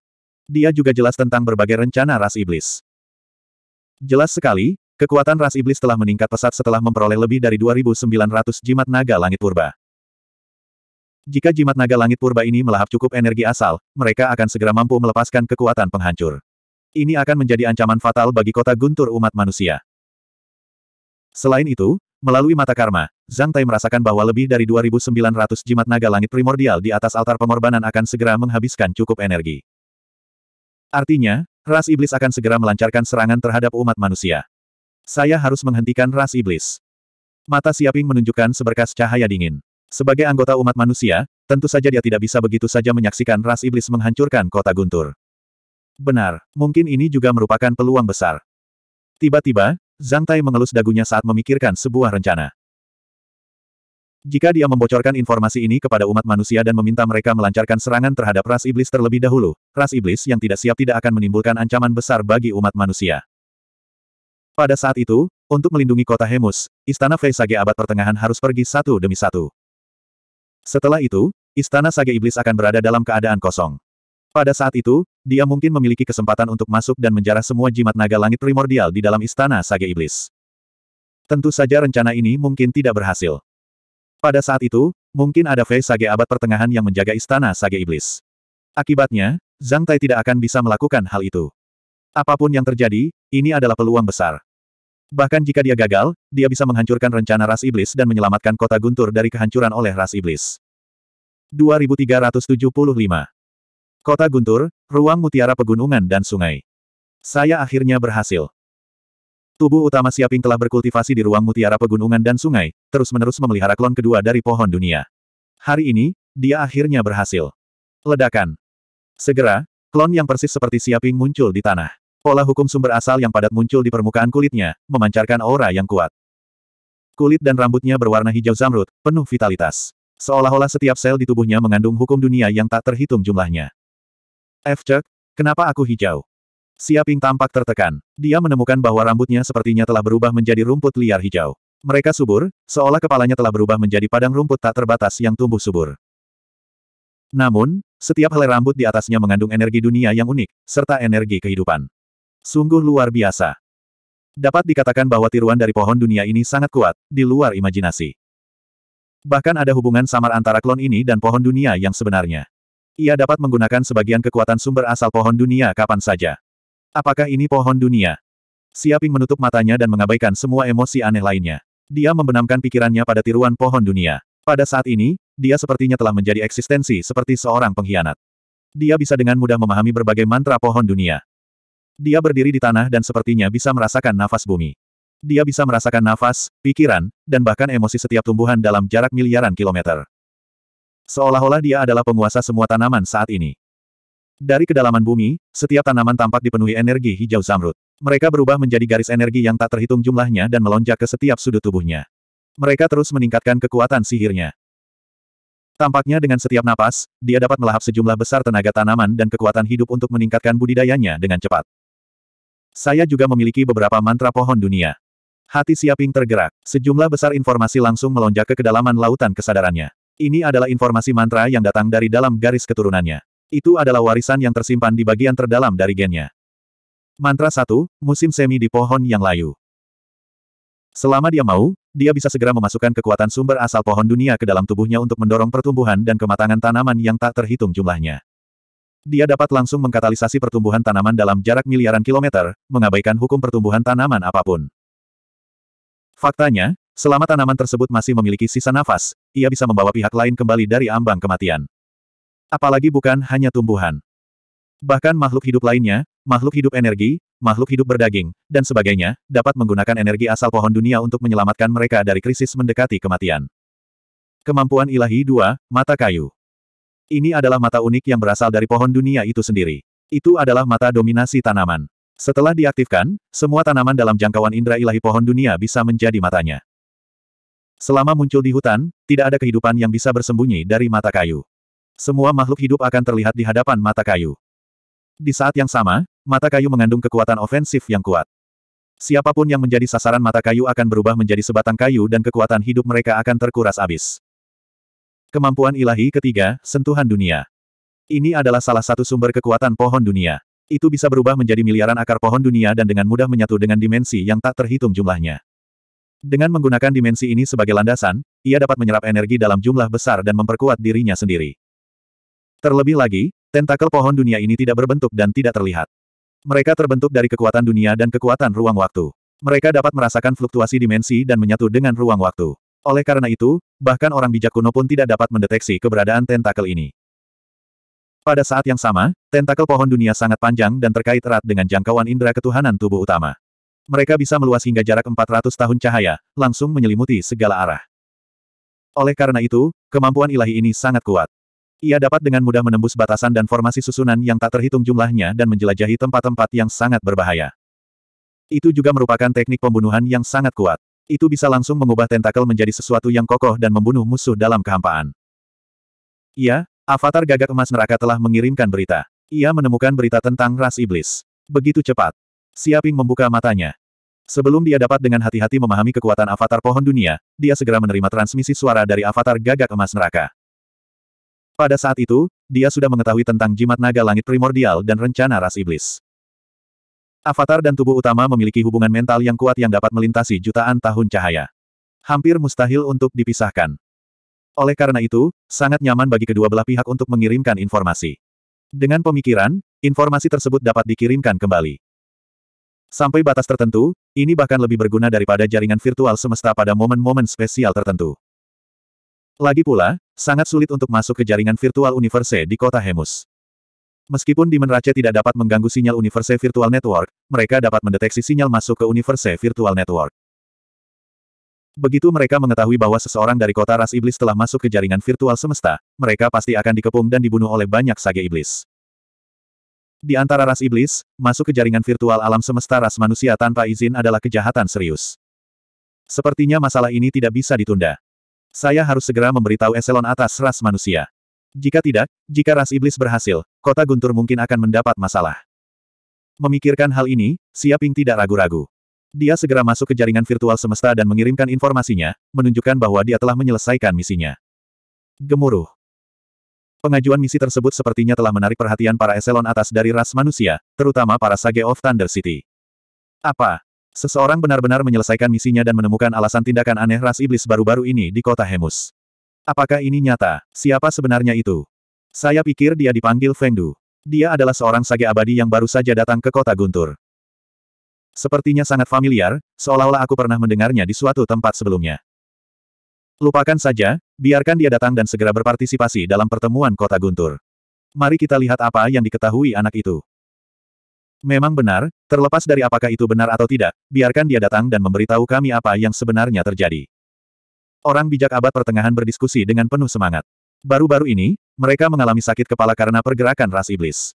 Speaker 1: Dia juga jelas tentang berbagai rencana ras iblis. Jelas sekali, kekuatan ras iblis telah meningkat pesat setelah memperoleh lebih dari 2.900 jimat naga langit purba. Jika jimat naga langit purba ini melahap cukup energi asal, mereka akan segera mampu melepaskan kekuatan penghancur. Ini akan menjadi ancaman fatal bagi kota guntur umat manusia. Selain itu, melalui mata karma, Zhang Tai merasakan bahwa lebih dari 2.900 jimat naga langit primordial di atas altar pengorbanan akan segera menghabiskan cukup energi. Artinya, ras iblis akan segera melancarkan serangan terhadap umat manusia. Saya harus menghentikan ras iblis. Mata Siaping menunjukkan seberkas cahaya dingin. Sebagai anggota umat manusia, tentu saja dia tidak bisa begitu saja menyaksikan ras iblis menghancurkan kota Guntur. Benar, mungkin ini juga merupakan peluang besar. Tiba-tiba, Zhang Tai mengelus dagunya saat memikirkan sebuah rencana. Jika dia membocorkan informasi ini kepada umat manusia dan meminta mereka melancarkan serangan terhadap ras iblis terlebih dahulu, ras iblis yang tidak siap tidak akan menimbulkan ancaman besar bagi umat manusia. Pada saat itu, untuk melindungi kota Hemus, istana Sage abad pertengahan harus pergi satu demi satu. Setelah itu, istana Sage Iblis akan berada dalam keadaan kosong. Pada saat itu, dia mungkin memiliki kesempatan untuk masuk dan menjarah semua jimat naga langit primordial di dalam istana Sage Iblis. Tentu saja rencana ini mungkin tidak berhasil. Pada saat itu, mungkin ada Fei Sage abad pertengahan yang menjaga istana Sage Iblis. Akibatnya, Zhang Tai tidak akan bisa melakukan hal itu. Apapun yang terjadi, ini adalah peluang besar. Bahkan jika dia gagal, dia bisa menghancurkan rencana ras iblis dan menyelamatkan kota guntur dari kehancuran oleh ras iblis. 2375 Kota Guntur, Ruang Mutiara Pegunungan dan Sungai. Saya akhirnya berhasil. Tubuh utama Siaping telah berkultivasi di ruang mutiara pegunungan dan sungai, terus-menerus memelihara klon kedua dari pohon dunia. Hari ini, dia akhirnya berhasil. Ledakan. Segera, klon yang persis seperti Siaping muncul di tanah. Pola hukum sumber asal yang padat muncul di permukaan kulitnya, memancarkan aura yang kuat. Kulit dan rambutnya berwarna hijau zamrud, penuh vitalitas. Seolah-olah setiap sel di tubuhnya mengandung hukum dunia yang tak terhitung jumlahnya. F. kenapa aku hijau? Siaping tampak tertekan. Dia menemukan bahwa rambutnya sepertinya telah berubah menjadi rumput liar hijau. Mereka subur, seolah kepalanya telah berubah menjadi padang rumput tak terbatas yang tumbuh subur. Namun, setiap helai rambut di atasnya mengandung energi dunia yang unik, serta energi kehidupan. Sungguh luar biasa. Dapat dikatakan bahwa tiruan dari pohon dunia ini sangat kuat, di luar imajinasi. Bahkan ada hubungan samar antara klon ini dan pohon dunia yang sebenarnya. Ia dapat menggunakan sebagian kekuatan sumber asal pohon dunia kapan saja. Apakah ini pohon dunia? Siaping menutup matanya dan mengabaikan semua emosi aneh lainnya. Dia membenamkan pikirannya pada tiruan pohon dunia. Pada saat ini, dia sepertinya telah menjadi eksistensi seperti seorang pengkhianat. Dia bisa dengan mudah memahami berbagai mantra pohon dunia. Dia berdiri di tanah dan sepertinya bisa merasakan nafas bumi. Dia bisa merasakan nafas, pikiran, dan bahkan emosi setiap tumbuhan dalam jarak miliaran kilometer. Seolah-olah dia adalah penguasa semua tanaman saat ini. Dari kedalaman bumi, setiap tanaman tampak dipenuhi energi hijau zamrud. Mereka berubah menjadi garis energi yang tak terhitung jumlahnya dan melonjak ke setiap sudut tubuhnya. Mereka terus meningkatkan kekuatan sihirnya. Tampaknya dengan setiap napas, dia dapat melahap sejumlah besar tenaga tanaman dan kekuatan hidup untuk meningkatkan budidayanya dengan cepat. Saya juga memiliki beberapa mantra pohon dunia. Hati Siaping tergerak. Sejumlah besar informasi langsung melonjak ke kedalaman lautan kesadarannya. Ini adalah informasi mantra yang datang dari dalam garis keturunannya. Itu adalah warisan yang tersimpan di bagian terdalam dari gennya. Mantra 1, musim semi di pohon yang layu. Selama dia mau, dia bisa segera memasukkan kekuatan sumber asal pohon dunia ke dalam tubuhnya untuk mendorong pertumbuhan dan kematangan tanaman yang tak terhitung jumlahnya. Dia dapat langsung mengkatalisasi pertumbuhan tanaman dalam jarak miliaran kilometer, mengabaikan hukum pertumbuhan tanaman apapun. Faktanya, selama tanaman tersebut masih memiliki sisa nafas, ia bisa membawa pihak lain kembali dari ambang kematian. Apalagi bukan hanya tumbuhan. Bahkan makhluk hidup lainnya, makhluk hidup energi, makhluk hidup berdaging, dan sebagainya, dapat menggunakan energi asal pohon dunia untuk menyelamatkan mereka dari krisis mendekati kematian. Kemampuan ilahi 2, Mata Kayu. Ini adalah mata unik yang berasal dari pohon dunia itu sendiri. Itu adalah mata dominasi tanaman. Setelah diaktifkan, semua tanaman dalam jangkauan indera ilahi pohon dunia bisa menjadi matanya. Selama muncul di hutan, tidak ada kehidupan yang bisa bersembunyi dari mata kayu. Semua makhluk hidup akan terlihat di hadapan mata kayu. Di saat yang sama, mata kayu mengandung kekuatan ofensif yang kuat. Siapapun yang menjadi sasaran mata kayu akan berubah menjadi sebatang kayu dan kekuatan hidup mereka akan terkuras habis. Kemampuan ilahi ketiga, sentuhan dunia. Ini adalah salah satu sumber kekuatan pohon dunia. Itu bisa berubah menjadi miliaran akar pohon dunia dan dengan mudah menyatu dengan dimensi yang tak terhitung jumlahnya. Dengan menggunakan dimensi ini sebagai landasan, ia dapat menyerap energi dalam jumlah besar dan memperkuat dirinya sendiri. Terlebih lagi, tentakel pohon dunia ini tidak berbentuk dan tidak terlihat. Mereka terbentuk dari kekuatan dunia dan kekuatan ruang waktu. Mereka dapat merasakan fluktuasi dimensi dan menyatu dengan ruang waktu. Oleh karena itu, bahkan orang bijak kuno pun tidak dapat mendeteksi keberadaan tentakel ini. Pada saat yang sama, tentakel pohon dunia sangat panjang dan terkait erat dengan jangkauan indera ketuhanan tubuh utama. Mereka bisa meluas hingga jarak 400 tahun cahaya, langsung menyelimuti segala arah. Oleh karena itu, kemampuan ilahi ini sangat kuat. Ia dapat dengan mudah menembus batasan dan formasi susunan yang tak terhitung jumlahnya dan menjelajahi tempat-tempat yang sangat berbahaya. Itu juga merupakan teknik pembunuhan yang sangat kuat. Itu bisa langsung mengubah tentakel menjadi sesuatu yang kokoh dan membunuh musuh dalam kehampaan. Ia, Avatar Gagak Emas Neraka telah mengirimkan berita. Ia menemukan berita tentang ras iblis. Begitu cepat. Siaping membuka matanya. Sebelum dia dapat dengan hati-hati memahami kekuatan avatar pohon dunia, dia segera menerima transmisi suara dari avatar gagak emas neraka. Pada saat itu, dia sudah mengetahui tentang jimat naga langit primordial dan rencana ras iblis. Avatar dan tubuh utama memiliki hubungan mental yang kuat yang dapat melintasi jutaan tahun cahaya. Hampir mustahil untuk dipisahkan. Oleh karena itu, sangat nyaman bagi kedua belah pihak untuk mengirimkan informasi. Dengan pemikiran, informasi tersebut dapat dikirimkan kembali. Sampai batas tertentu, ini bahkan lebih berguna daripada jaringan virtual semesta pada momen-momen spesial tertentu. Lagi pula, Sangat sulit untuk masuk ke jaringan virtual universe di kota Hemus. Meskipun Demon Race tidak dapat mengganggu sinyal universe virtual network, mereka dapat mendeteksi sinyal masuk ke universe virtual network. Begitu mereka mengetahui bahwa seseorang dari kota ras iblis telah masuk ke jaringan virtual semesta, mereka pasti akan dikepung dan dibunuh oleh banyak sage iblis. Di antara ras iblis, masuk ke jaringan virtual alam semesta ras manusia tanpa izin adalah kejahatan serius. Sepertinya masalah ini tidak bisa ditunda. Saya harus segera memberitahu eselon atas ras manusia. Jika tidak, jika ras iblis berhasil, kota Guntur mungkin akan mendapat masalah. Memikirkan hal ini, Siaping tidak ragu-ragu. Dia segera masuk ke jaringan virtual semesta dan mengirimkan informasinya, menunjukkan bahwa dia telah menyelesaikan misinya. Gemuruh. Pengajuan misi tersebut sepertinya telah menarik perhatian para eselon atas dari ras manusia, terutama para Sage of Thunder City. Apa? Seseorang benar-benar menyelesaikan misinya dan menemukan alasan tindakan aneh ras iblis baru-baru ini di kota Hemus. Apakah ini nyata? Siapa sebenarnya itu? Saya pikir dia dipanggil Fengdu. Dia adalah seorang sage abadi yang baru saja datang ke kota Guntur. Sepertinya sangat familiar, seolah-olah aku pernah mendengarnya di suatu tempat sebelumnya. Lupakan saja, biarkan dia datang dan segera berpartisipasi dalam pertemuan kota Guntur. Mari kita lihat apa yang diketahui anak itu. Memang benar, terlepas dari apakah itu benar atau tidak, biarkan dia datang dan memberitahu kami apa yang sebenarnya terjadi. Orang bijak abad pertengahan berdiskusi dengan penuh semangat. Baru-baru ini, mereka mengalami sakit kepala karena pergerakan ras iblis.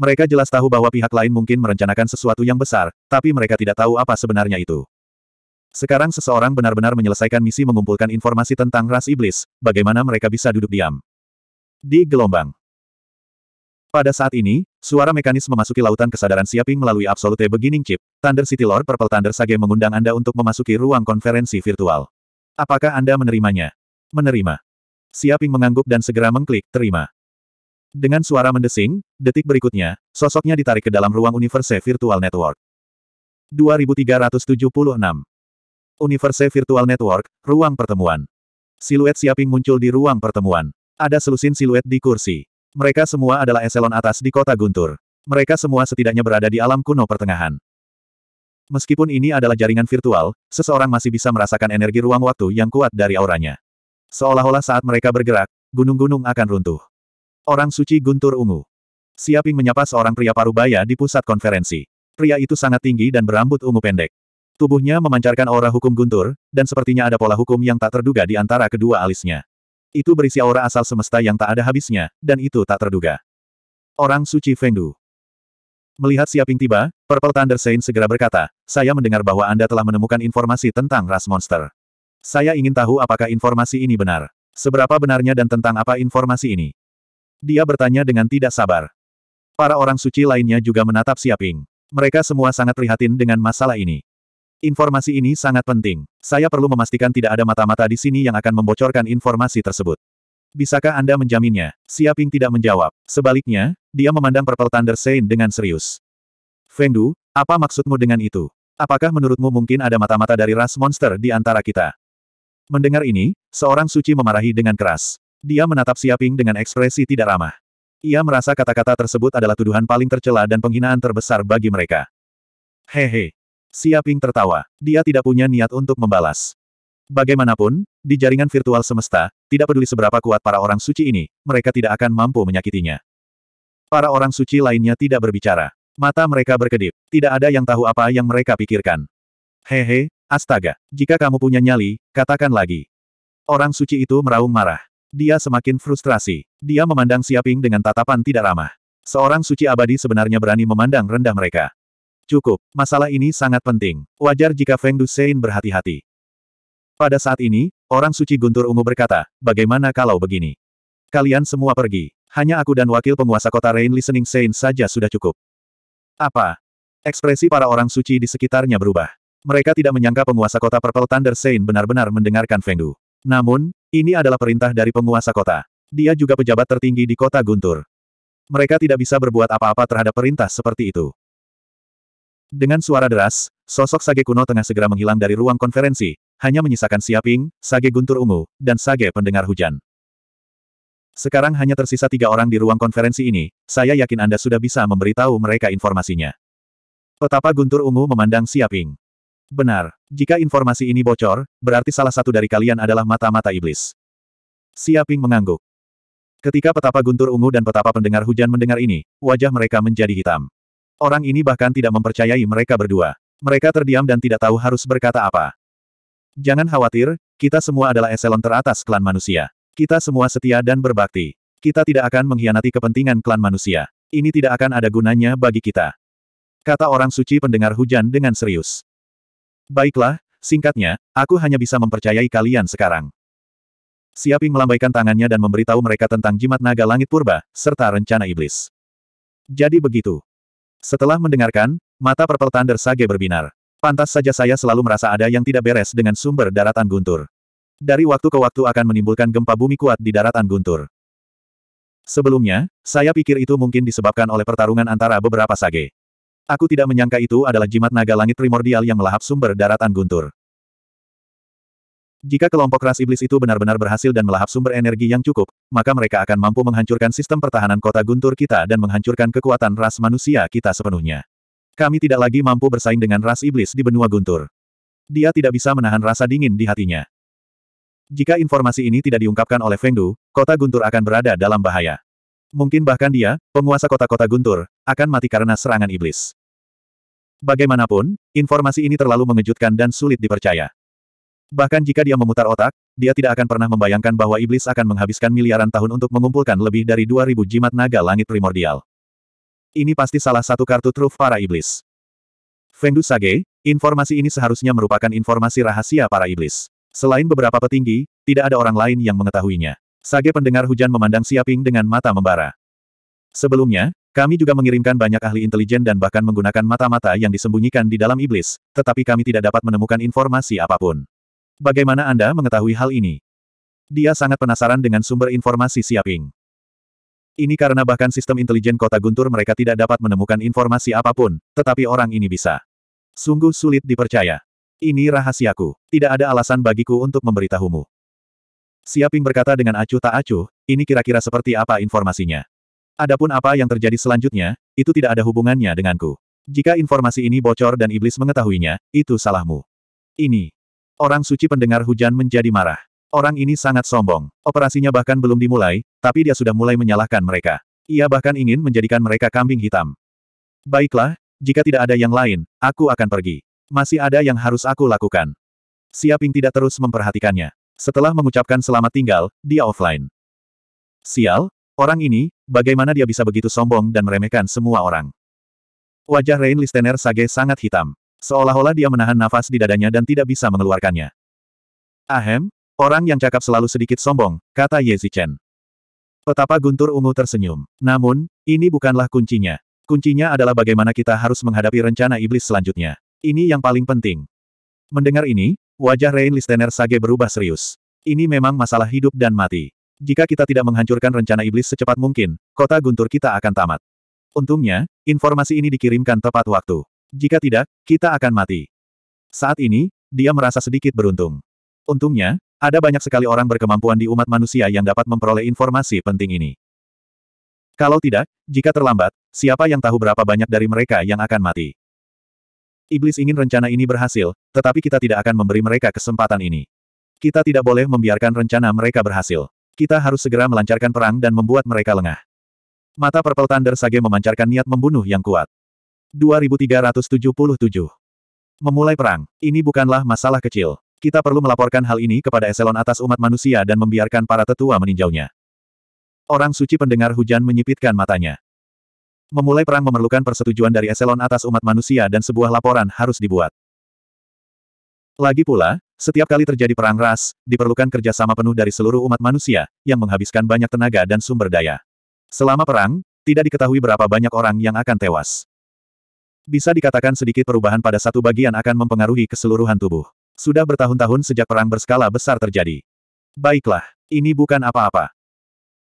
Speaker 1: Mereka jelas tahu bahwa pihak lain mungkin merencanakan sesuatu yang besar, tapi mereka tidak tahu apa sebenarnya itu. Sekarang seseorang benar-benar menyelesaikan misi mengumpulkan informasi tentang ras iblis, bagaimana mereka bisa duduk diam. Di gelombang. Pada saat ini, Suara mekanis memasuki lautan kesadaran Siaping melalui Absolute Beginning Chip. Thunder City Lord Purple Thunder Sage mengundang Anda untuk memasuki ruang konferensi virtual. Apakah Anda menerimanya? Menerima. Siaping mengangguk dan segera mengklik, terima. Dengan suara mendesing, detik berikutnya, sosoknya ditarik ke dalam ruang Universe Virtual Network. 2376 Universe Virtual Network, ruang pertemuan. Siluet Siaping muncul di ruang pertemuan. Ada selusin siluet di kursi. Mereka semua adalah eselon atas di kota Guntur. Mereka semua setidaknya berada di alam kuno pertengahan. Meskipun ini adalah jaringan virtual, seseorang masih bisa merasakan energi ruang waktu yang kuat dari auranya. Seolah-olah saat mereka bergerak, gunung-gunung akan runtuh. Orang suci Guntur Ungu. Siaping menyapa seorang pria parubaya di pusat konferensi. Pria itu sangat tinggi dan berambut ungu pendek. Tubuhnya memancarkan aura hukum Guntur, dan sepertinya ada pola hukum yang tak terduga di antara kedua alisnya. Itu berisi aura asal semesta yang tak ada habisnya, dan itu tak terduga. Orang suci Fengdu. Melihat Siaping tiba, Purple Thunder Saint segera berkata, saya mendengar bahwa Anda telah menemukan informasi tentang ras monster. Saya ingin tahu apakah informasi ini benar. Seberapa benarnya dan tentang apa informasi ini? Dia bertanya dengan tidak sabar. Para orang suci lainnya juga menatap Siaping. Mereka semua sangat prihatin dengan masalah ini. Informasi ini sangat penting. Saya perlu memastikan tidak ada mata-mata di sini yang akan membocorkan informasi tersebut. Bisakah Anda menjaminnya? Siaping tidak menjawab. Sebaliknya, dia memandang Purple Thunder Saint dengan serius. Fengdu, apa maksudmu dengan itu? Apakah menurutmu mungkin ada mata-mata dari ras monster di antara kita? Mendengar ini, seorang suci memarahi dengan keras. Dia menatap Siaping dengan ekspresi tidak ramah. Ia merasa kata-kata tersebut adalah tuduhan paling tercela dan penghinaan terbesar bagi mereka. Hehe, Siaping tertawa. Dia tidak punya niat untuk membalas. Bagaimanapun, di jaringan virtual semesta, tidak peduli seberapa kuat para orang suci ini, mereka tidak akan mampu menyakitinya. Para orang suci lainnya tidak berbicara. Mata mereka berkedip. Tidak ada yang tahu apa yang mereka pikirkan. Hehe, astaga. Jika kamu punya nyali, katakan lagi. Orang suci itu meraung marah. Dia semakin frustrasi. Dia memandang Siaping dengan tatapan tidak ramah. Seorang suci abadi sebenarnya berani memandang rendah mereka. Cukup, masalah ini sangat penting. Wajar jika Feng Dusein berhati-hati. Pada saat ini, orang suci Guntur Ungu berkata, bagaimana kalau begini? Kalian semua pergi. Hanya aku dan wakil penguasa kota Rain Listening Sein saja sudah cukup. Apa? Ekspresi para orang suci di sekitarnya berubah. Mereka tidak menyangka penguasa kota Purple Thunder Sein benar-benar mendengarkan Fengdu. Namun, ini adalah perintah dari penguasa kota. Dia juga pejabat tertinggi di kota Guntur. Mereka tidak bisa berbuat apa-apa terhadap perintah seperti itu. Dengan suara deras, sosok Sage kuno tengah segera menghilang dari ruang konferensi, hanya menyisakan Siaping, Sage guntur ungu, dan Sage pendengar hujan. Sekarang hanya tersisa tiga orang di ruang konferensi ini, saya yakin Anda sudah bisa memberitahu mereka informasinya. Petapa guntur ungu memandang Siaping. Benar, jika informasi ini bocor, berarti salah satu dari kalian adalah mata-mata iblis. Siaping mengangguk. Ketika petapa guntur ungu dan petapa pendengar hujan mendengar ini, wajah mereka menjadi hitam. Orang ini bahkan tidak mempercayai mereka berdua. Mereka terdiam dan tidak tahu harus berkata apa. Jangan khawatir, kita semua adalah eselon teratas klan manusia. Kita semua setia dan berbakti. Kita tidak akan mengkhianati kepentingan klan manusia. Ini tidak akan ada gunanya bagi kita. Kata orang suci pendengar hujan dengan serius. Baiklah, singkatnya, aku hanya bisa mempercayai kalian sekarang. Siaping melambaikan tangannya dan memberitahu mereka tentang jimat naga langit purba, serta rencana iblis. Jadi begitu. Setelah mendengarkan, mata Purple Thunder Sage berbinar. Pantas saja saya selalu merasa ada yang tidak beres dengan sumber daratan guntur. Dari waktu ke waktu akan menimbulkan gempa bumi kuat di daratan guntur. Sebelumnya, saya pikir itu mungkin disebabkan oleh pertarungan antara beberapa sage. Aku tidak menyangka itu adalah jimat naga langit primordial yang melahap sumber daratan guntur. Jika kelompok ras iblis itu benar-benar berhasil dan melahap sumber energi yang cukup, maka mereka akan mampu menghancurkan sistem pertahanan kota guntur kita dan menghancurkan kekuatan ras manusia kita sepenuhnya. Kami tidak lagi mampu bersaing dengan ras iblis di benua guntur. Dia tidak bisa menahan rasa dingin di hatinya. Jika informasi ini tidak diungkapkan oleh Feng Du, kota guntur akan berada dalam bahaya. Mungkin bahkan dia, penguasa kota-kota guntur, akan mati karena serangan iblis. Bagaimanapun, informasi ini terlalu mengejutkan dan sulit dipercaya. Bahkan jika dia memutar otak, dia tidak akan pernah membayangkan bahwa iblis akan menghabiskan miliaran tahun untuk mengumpulkan lebih dari 2000 jimat naga langit primordial. Ini pasti salah satu kartu truf para iblis. Fengdu Sage, informasi ini seharusnya merupakan informasi rahasia para iblis. Selain beberapa petinggi, tidak ada orang lain yang mengetahuinya. Sage pendengar hujan memandang Siaping dengan mata membara. Sebelumnya, kami juga mengirimkan banyak ahli intelijen dan bahkan menggunakan mata-mata yang disembunyikan di dalam iblis, tetapi kami tidak dapat menemukan informasi apapun. Bagaimana Anda mengetahui hal ini? Dia sangat penasaran dengan sumber informasi Siaping. Ini karena bahkan sistem intelijen kota Guntur mereka tidak dapat menemukan informasi apapun, tetapi orang ini bisa. Sungguh sulit dipercaya. Ini rahasiaku. Tidak ada alasan bagiku untuk memberitahumu. Siaping berkata dengan acuh tak acuh, ini kira-kira seperti apa informasinya. Adapun apa yang terjadi selanjutnya, itu tidak ada hubungannya denganku. Jika informasi ini bocor dan iblis mengetahuinya, itu salahmu. Ini, Orang suci pendengar hujan menjadi marah. Orang ini sangat sombong. Operasinya bahkan belum dimulai, tapi dia sudah mulai menyalahkan mereka. Ia bahkan ingin menjadikan mereka kambing hitam. Baiklah, jika tidak ada yang lain, aku akan pergi. Masih ada yang harus aku lakukan. Siaping tidak terus memperhatikannya. Setelah mengucapkan selamat tinggal, dia offline. Sial, orang ini, bagaimana dia bisa begitu sombong dan meremehkan semua orang? Wajah Rain Listener Sage sangat hitam. Seolah-olah dia menahan nafas di dadanya dan tidak bisa mengeluarkannya. Ahem, orang yang cakap selalu sedikit sombong, kata Ye Zichen. Petapa Guntur Ungu tersenyum. Namun, ini bukanlah kuncinya. Kuncinya adalah bagaimana kita harus menghadapi rencana iblis selanjutnya. Ini yang paling penting. Mendengar ini, wajah Rain Listener Sage berubah serius. Ini memang masalah hidup dan mati. Jika kita tidak menghancurkan rencana iblis secepat mungkin, kota Guntur kita akan tamat. Untungnya, informasi ini dikirimkan tepat waktu. Jika tidak, kita akan mati. Saat ini, dia merasa sedikit beruntung. Untungnya, ada banyak sekali orang berkemampuan di umat manusia yang dapat memperoleh informasi penting ini. Kalau tidak, jika terlambat, siapa yang tahu berapa banyak dari mereka yang akan mati. Iblis ingin rencana ini berhasil, tetapi kita tidak akan memberi mereka kesempatan ini. Kita tidak boleh membiarkan rencana mereka berhasil. Kita harus segera melancarkan perang dan membuat mereka lengah. Mata Purple Thunder Sage memancarkan niat membunuh yang kuat. 2377. Memulai perang. Ini bukanlah masalah kecil. Kita perlu melaporkan hal ini kepada eselon atas umat manusia dan membiarkan para tetua meninjaunya. Orang suci pendengar hujan menyipitkan matanya. Memulai perang memerlukan persetujuan dari eselon atas umat manusia dan sebuah laporan harus dibuat. Lagi pula, setiap kali terjadi perang ras, diperlukan kerjasama penuh dari seluruh umat manusia, yang menghabiskan banyak tenaga dan sumber daya. Selama perang, tidak diketahui berapa banyak orang yang akan tewas. Bisa dikatakan sedikit perubahan pada satu bagian akan mempengaruhi keseluruhan tubuh. Sudah bertahun-tahun sejak perang berskala besar terjadi. Baiklah, ini bukan apa-apa.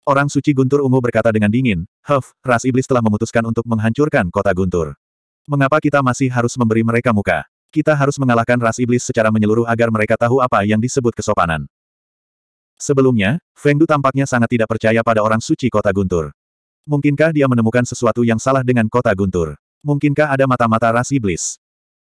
Speaker 1: Orang suci Guntur Ungu berkata dengan dingin, Huff, ras iblis telah memutuskan untuk menghancurkan kota Guntur. Mengapa kita masih harus memberi mereka muka? Kita harus mengalahkan ras iblis secara menyeluruh agar mereka tahu apa yang disebut kesopanan. Sebelumnya, Feng Du tampaknya sangat tidak percaya pada orang suci kota Guntur. Mungkinkah dia menemukan sesuatu yang salah dengan kota Guntur? Mungkinkah ada mata-mata ras iblis?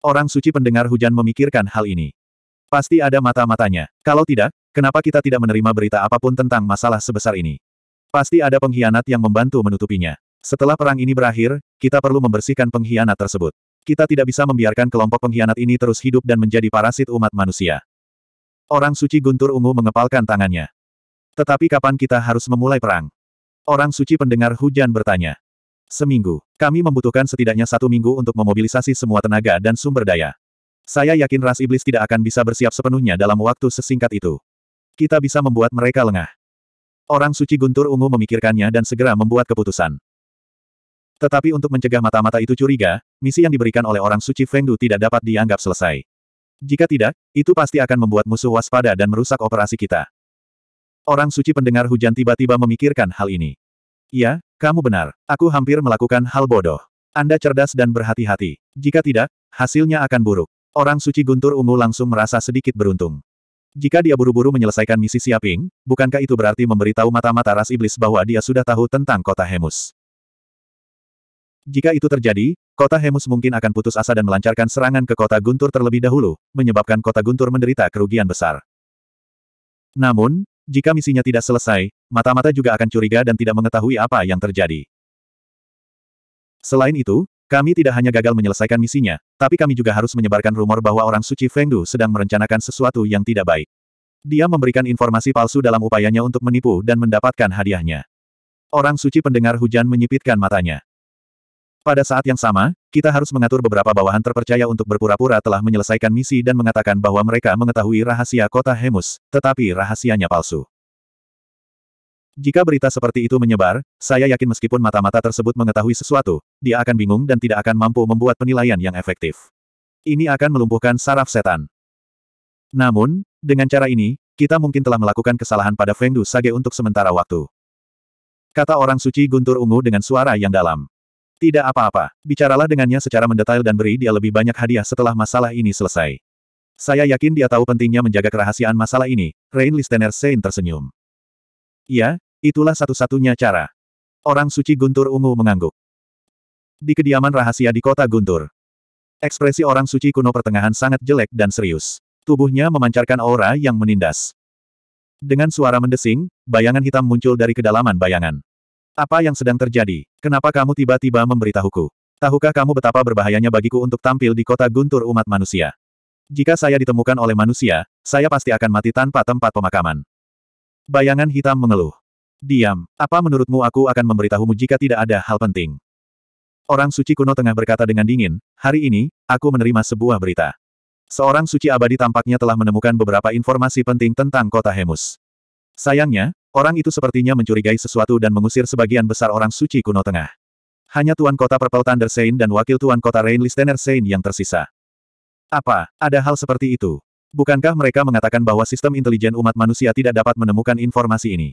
Speaker 1: Orang suci pendengar hujan memikirkan hal ini. Pasti ada mata-matanya. Kalau tidak, kenapa kita tidak menerima berita apapun tentang masalah sebesar ini? Pasti ada pengkhianat yang membantu menutupinya. Setelah perang ini berakhir, kita perlu membersihkan pengkhianat tersebut. Kita tidak bisa membiarkan kelompok pengkhianat ini terus hidup dan menjadi parasit umat manusia. Orang suci guntur ungu mengepalkan tangannya. Tetapi kapan kita harus memulai perang? Orang suci pendengar hujan bertanya. Seminggu. Kami membutuhkan setidaknya satu minggu untuk memobilisasi semua tenaga dan sumber daya. Saya yakin ras iblis tidak akan bisa bersiap sepenuhnya dalam waktu sesingkat itu. Kita bisa membuat mereka lengah. Orang suci guntur ungu memikirkannya dan segera membuat keputusan. Tetapi untuk mencegah mata-mata itu curiga, misi yang diberikan oleh orang suci Fengdu tidak dapat dianggap selesai. Jika tidak, itu pasti akan membuat musuh waspada dan merusak operasi kita. Orang suci pendengar hujan tiba-tiba memikirkan hal ini. Iya, kamu benar. Aku hampir melakukan hal bodoh. Anda cerdas dan berhati-hati. Jika tidak, hasilnya akan buruk. Orang suci Guntur Ungu langsung merasa sedikit beruntung. Jika dia buru-buru menyelesaikan misi Siaping, bukankah itu berarti memberitahu mata-mata ras iblis bahwa dia sudah tahu tentang kota Hemus? Jika itu terjadi, kota Hemus mungkin akan putus asa dan melancarkan serangan ke kota Guntur terlebih dahulu, menyebabkan kota Guntur menderita kerugian besar. Namun, jika misinya tidak selesai, mata-mata juga akan curiga dan tidak mengetahui apa yang terjadi. Selain itu, kami tidak hanya gagal menyelesaikan misinya, tapi kami juga harus menyebarkan rumor bahwa orang suci Fengdu sedang merencanakan sesuatu yang tidak baik. Dia memberikan informasi palsu dalam upayanya untuk menipu dan mendapatkan hadiahnya. Orang suci pendengar hujan menyipitkan matanya. Pada saat yang sama, kita harus mengatur beberapa bawahan terpercaya untuk berpura-pura telah menyelesaikan misi dan mengatakan bahwa mereka mengetahui rahasia kota Hemus, tetapi rahasianya palsu. Jika berita seperti itu menyebar, saya yakin meskipun mata-mata tersebut mengetahui sesuatu, dia akan bingung dan tidak akan mampu membuat penilaian yang efektif. Ini akan melumpuhkan saraf setan. Namun, dengan cara ini, kita mungkin telah melakukan kesalahan pada Fengdu Sage untuk sementara waktu. Kata orang suci guntur ungu dengan suara yang dalam. Tidak apa-apa, bicaralah dengannya secara mendetail dan beri dia lebih banyak hadiah setelah masalah ini selesai. Saya yakin dia tahu pentingnya menjaga kerahasiaan masalah ini, Rain Listener Sein tersenyum. Ya, itulah satu-satunya cara. Orang suci Guntur Ungu mengangguk. Di kediaman rahasia di kota Guntur. Ekspresi orang suci kuno pertengahan sangat jelek dan serius. Tubuhnya memancarkan aura yang menindas. Dengan suara mendesing, bayangan hitam muncul dari kedalaman bayangan. Apa yang sedang terjadi? Kenapa kamu tiba-tiba memberitahuku? Tahukah kamu betapa berbahayanya bagiku untuk tampil di kota guntur umat manusia? Jika saya ditemukan oleh manusia, saya pasti akan mati tanpa tempat pemakaman. Bayangan hitam mengeluh. Diam, apa menurutmu aku akan memberitahumu jika tidak ada hal penting? Orang suci kuno tengah berkata dengan dingin, hari ini, aku menerima sebuah berita. Seorang suci abadi tampaknya telah menemukan beberapa informasi penting tentang kota Hemus. Sayangnya, Orang itu sepertinya mencurigai sesuatu dan mengusir sebagian besar orang suci kuno tengah. Hanya Tuan Kota Purple Thunder Sein dan Wakil Tuan Kota Rain Listener Sein yang tersisa. Apa, ada hal seperti itu? Bukankah mereka mengatakan bahwa sistem intelijen umat manusia tidak dapat menemukan informasi ini?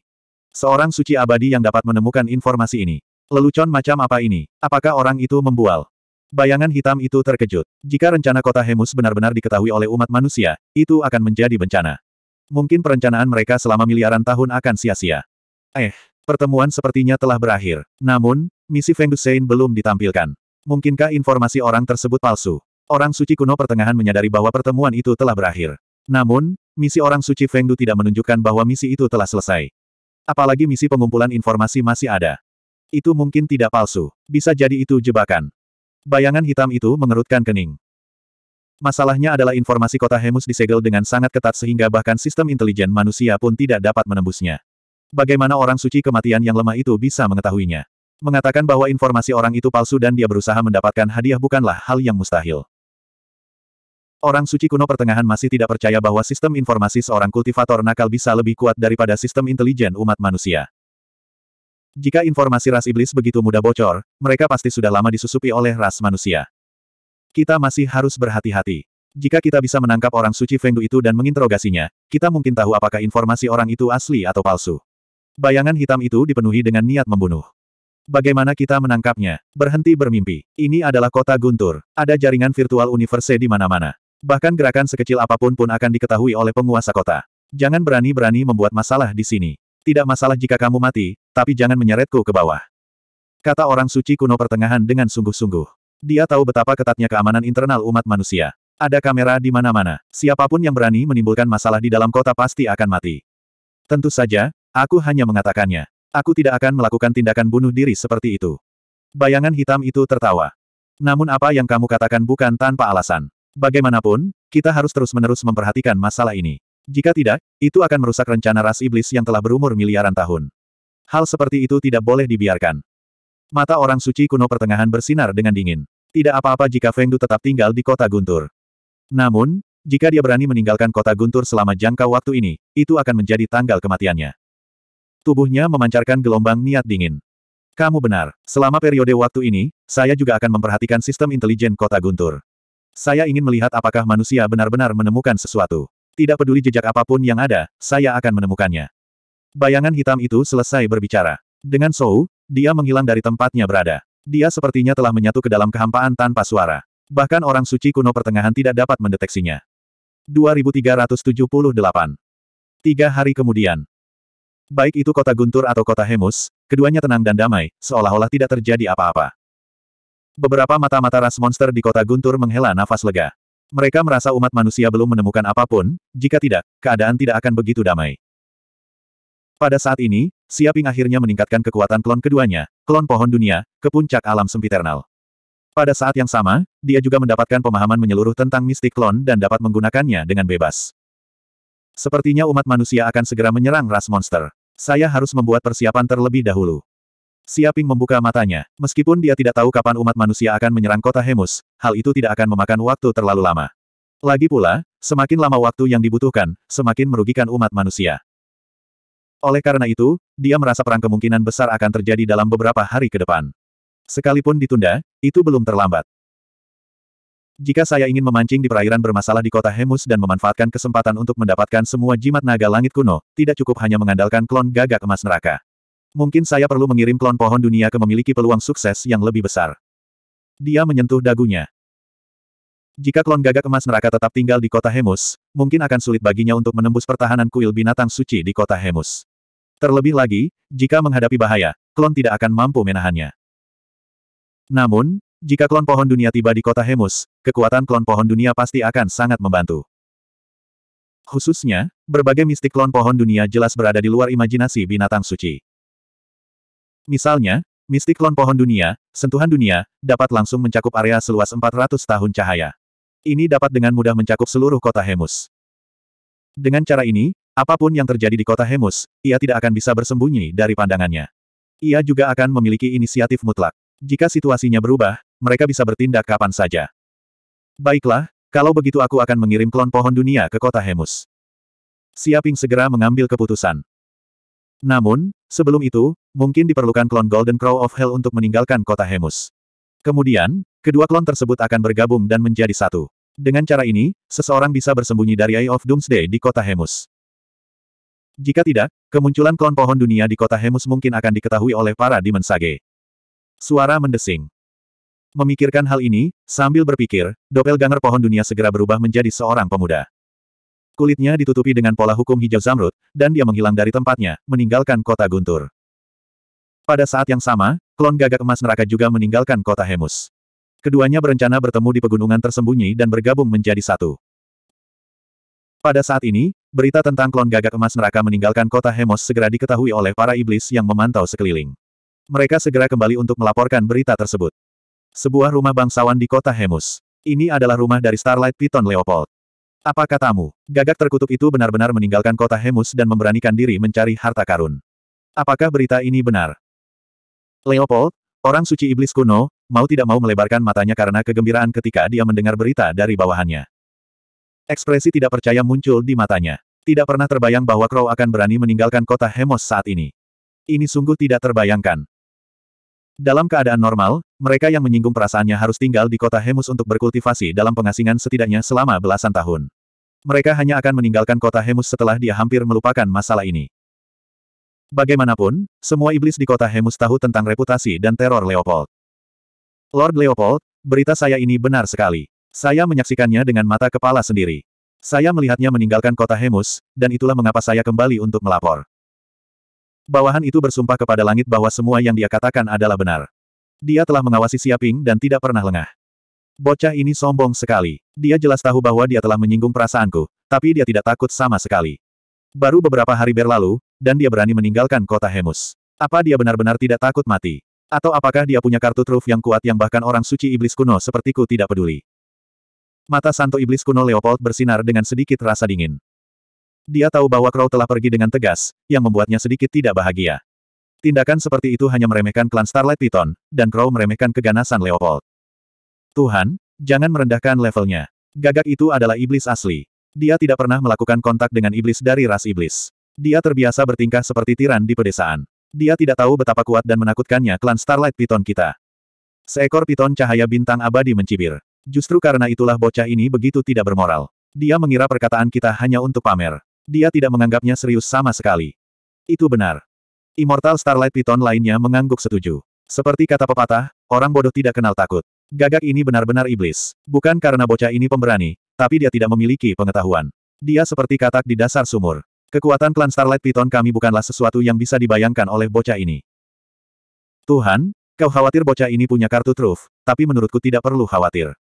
Speaker 1: Seorang suci abadi yang dapat menemukan informasi ini. Lelucon macam apa ini? Apakah orang itu membual? Bayangan hitam itu terkejut. Jika rencana kota Hemus benar-benar diketahui oleh umat manusia, itu akan menjadi bencana. Mungkin perencanaan mereka selama miliaran tahun akan sia-sia. Eh, pertemuan sepertinya telah berakhir. Namun, misi Feng Dusein belum ditampilkan. Mungkinkah informasi orang tersebut palsu? Orang suci kuno pertengahan menyadari bahwa pertemuan itu telah berakhir. Namun, misi orang suci Feng Du tidak menunjukkan bahwa misi itu telah selesai. Apalagi misi pengumpulan informasi masih ada. Itu mungkin tidak palsu. Bisa jadi itu jebakan. Bayangan hitam itu mengerutkan kening. Masalahnya adalah informasi kota Hemus disegel dengan sangat ketat sehingga bahkan sistem intelijen manusia pun tidak dapat menembusnya. Bagaimana orang suci kematian yang lemah itu bisa mengetahuinya? Mengatakan bahwa informasi orang itu palsu dan dia berusaha mendapatkan hadiah bukanlah hal yang mustahil. Orang suci kuno pertengahan masih tidak percaya bahwa sistem informasi seorang kultivator nakal bisa lebih kuat daripada sistem intelijen umat manusia. Jika informasi ras iblis begitu mudah bocor, mereka pasti sudah lama disusupi oleh ras manusia. Kita masih harus berhati-hati. Jika kita bisa menangkap orang suci Fengdu itu dan menginterogasinya, kita mungkin tahu apakah informasi orang itu asli atau palsu. Bayangan hitam itu dipenuhi dengan niat membunuh. Bagaimana kita menangkapnya? Berhenti bermimpi. Ini adalah kota guntur. Ada jaringan virtual universe di mana-mana. Bahkan gerakan sekecil apapun pun akan diketahui oleh penguasa kota. Jangan berani-berani membuat masalah di sini. Tidak masalah jika kamu mati, tapi jangan menyeretku ke bawah. Kata orang suci kuno pertengahan dengan sungguh-sungguh. Dia tahu betapa ketatnya keamanan internal umat manusia. Ada kamera di mana-mana. Siapapun yang berani menimbulkan masalah di dalam kota pasti akan mati. Tentu saja, aku hanya mengatakannya. Aku tidak akan melakukan tindakan bunuh diri seperti itu. Bayangan hitam itu tertawa. Namun apa yang kamu katakan bukan tanpa alasan. Bagaimanapun, kita harus terus-menerus memperhatikan masalah ini. Jika tidak, itu akan merusak rencana ras iblis yang telah berumur miliaran tahun. Hal seperti itu tidak boleh dibiarkan. Mata orang suci kuno pertengahan bersinar dengan dingin. Tidak apa-apa jika Feng Du tetap tinggal di kota Guntur. Namun, jika dia berani meninggalkan kota Guntur selama jangka waktu ini, itu akan menjadi tanggal kematiannya. Tubuhnya memancarkan gelombang niat dingin. Kamu benar, selama periode waktu ini, saya juga akan memperhatikan sistem intelijen kota Guntur. Saya ingin melihat apakah manusia benar-benar menemukan sesuatu. Tidak peduli jejak apapun yang ada, saya akan menemukannya. Bayangan hitam itu selesai berbicara. Dengan Sou, dia menghilang dari tempatnya berada. Dia sepertinya telah menyatu ke dalam kehampaan tanpa suara. Bahkan orang suci kuno pertengahan tidak dapat mendeteksinya. 2378 Tiga hari kemudian. Baik itu kota Guntur atau kota Hemus, keduanya tenang dan damai, seolah-olah tidak terjadi apa-apa. Beberapa mata-mata ras monster di kota Guntur menghela nafas lega. Mereka merasa umat manusia belum menemukan apapun, jika tidak, keadaan tidak akan begitu damai. Pada saat ini, Siaping akhirnya meningkatkan kekuatan klon keduanya, klon pohon dunia, ke puncak alam sempiternal. Pada saat yang sama, dia juga mendapatkan pemahaman menyeluruh tentang mistik klon dan dapat menggunakannya dengan bebas. Sepertinya umat manusia akan segera menyerang ras monster. Saya harus membuat persiapan terlebih dahulu. Siaping membuka matanya. Meskipun dia tidak tahu kapan umat manusia akan menyerang kota Hemus, hal itu tidak akan memakan waktu terlalu lama. Lagi pula, semakin lama waktu yang dibutuhkan, semakin merugikan umat manusia. Oleh karena itu, dia merasa perang kemungkinan besar akan terjadi dalam beberapa hari ke depan. Sekalipun ditunda, itu belum terlambat. Jika saya ingin memancing di perairan bermasalah di kota Hemus dan memanfaatkan kesempatan untuk mendapatkan semua jimat naga langit kuno, tidak cukup hanya mengandalkan klon gagak emas neraka. Mungkin saya perlu mengirim klon pohon dunia ke memiliki peluang sukses yang lebih besar. Dia menyentuh dagunya. Jika klon gagak emas neraka tetap tinggal di kota Hemus, mungkin akan sulit baginya untuk menembus pertahanan kuil binatang suci di kota Hemus. Terlebih lagi, jika menghadapi bahaya, klon tidak akan mampu menahannya. Namun, jika klon pohon dunia tiba di kota Hemus, kekuatan klon pohon dunia pasti akan sangat membantu. Khususnya, berbagai mistik klon pohon dunia jelas berada di luar imajinasi binatang suci. Misalnya, mistik klon pohon dunia, sentuhan dunia, dapat langsung mencakup area seluas 400 tahun cahaya. Ini dapat dengan mudah mencakup seluruh kota Hemus. Dengan cara ini, Apapun yang terjadi di kota Hemus, ia tidak akan bisa bersembunyi dari pandangannya. Ia juga akan memiliki inisiatif mutlak. Jika situasinya berubah, mereka bisa bertindak kapan saja. Baiklah, kalau begitu aku akan mengirim klon pohon dunia ke kota Hemus. Siaping segera mengambil keputusan. Namun, sebelum itu, mungkin diperlukan klon Golden Crow of Hell untuk meninggalkan kota Hemus. Kemudian, kedua klon tersebut akan bergabung dan menjadi satu. Dengan cara ini, seseorang bisa bersembunyi dari Eye of Doomsday di kota Hemus. Jika tidak, kemunculan klon pohon dunia di kota Hemus mungkin akan diketahui oleh para Sage. Suara mendesing. Memikirkan hal ini, sambil berpikir, doppelganger pohon dunia segera berubah menjadi seorang pemuda. Kulitnya ditutupi dengan pola hukum hijau zamrud, dan dia menghilang dari tempatnya, meninggalkan kota Guntur. Pada saat yang sama, klon gagak emas neraka juga meninggalkan kota Hemus. Keduanya berencana bertemu di pegunungan tersembunyi dan bergabung menjadi satu. Pada saat ini, berita tentang klon gagak emas neraka meninggalkan kota Hemos segera diketahui oleh para iblis yang memantau sekeliling. Mereka segera kembali untuk melaporkan berita tersebut. Sebuah rumah bangsawan di kota Hemus. Ini adalah rumah dari Starlight Piton Leopold. Apa katamu, gagak terkutuk itu benar-benar meninggalkan kota Hemus dan memberanikan diri mencari harta karun. Apakah berita ini benar? Leopold, orang suci iblis kuno, mau tidak mau melebarkan matanya karena kegembiraan ketika dia mendengar berita dari bawahannya. Ekspresi tidak percaya muncul di matanya. Tidak pernah terbayang bahwa Crow akan berani meninggalkan kota Hemos saat ini. Ini sungguh tidak terbayangkan. Dalam keadaan normal, mereka yang menyinggung perasaannya harus tinggal di kota Hemus untuk berkultivasi dalam pengasingan setidaknya selama belasan tahun. Mereka hanya akan meninggalkan kota Hemus setelah dia hampir melupakan masalah ini. Bagaimanapun, semua iblis di kota Hemus tahu tentang reputasi dan teror Leopold. Lord Leopold, berita saya ini benar sekali. Saya menyaksikannya dengan mata kepala sendiri. Saya melihatnya meninggalkan kota Hemus, dan itulah mengapa saya kembali untuk melapor. Bawahan itu bersumpah kepada langit bahwa semua yang dia katakan adalah benar. Dia telah mengawasi Siaping dan tidak pernah lengah. Bocah ini sombong sekali. Dia jelas tahu bahwa dia telah menyinggung perasaanku, tapi dia tidak takut sama sekali. Baru beberapa hari berlalu, dan dia berani meninggalkan kota Hemus. Apa dia benar-benar tidak takut mati? Atau apakah dia punya kartu truf yang kuat yang bahkan orang suci iblis kuno sepertiku tidak peduli? Mata santo iblis kuno Leopold bersinar dengan sedikit rasa dingin. Dia tahu bahwa Crow telah pergi dengan tegas, yang membuatnya sedikit tidak bahagia. Tindakan seperti itu hanya meremehkan klan Starlight Piton, dan Crow meremehkan keganasan Leopold. Tuhan, jangan merendahkan levelnya. Gagak itu adalah iblis asli. Dia tidak pernah melakukan kontak dengan iblis dari ras iblis. Dia terbiasa bertingkah seperti tiran di pedesaan. Dia tidak tahu betapa kuat dan menakutkannya klan Starlight Piton kita. Seekor piton cahaya bintang abadi mencibir. Justru karena itulah bocah ini begitu tidak bermoral. Dia mengira perkataan kita hanya untuk pamer. Dia tidak menganggapnya serius sama sekali. Itu benar. Immortal Starlight Python lainnya mengangguk setuju. Seperti kata pepatah, orang bodoh tidak kenal takut. Gagak ini benar-benar iblis. Bukan karena bocah ini pemberani, tapi dia tidak memiliki pengetahuan. Dia seperti katak di dasar sumur. Kekuatan klan Starlight Python kami bukanlah sesuatu yang bisa dibayangkan oleh bocah ini. Tuhan, kau khawatir bocah ini punya kartu truf, tapi menurutku tidak perlu khawatir.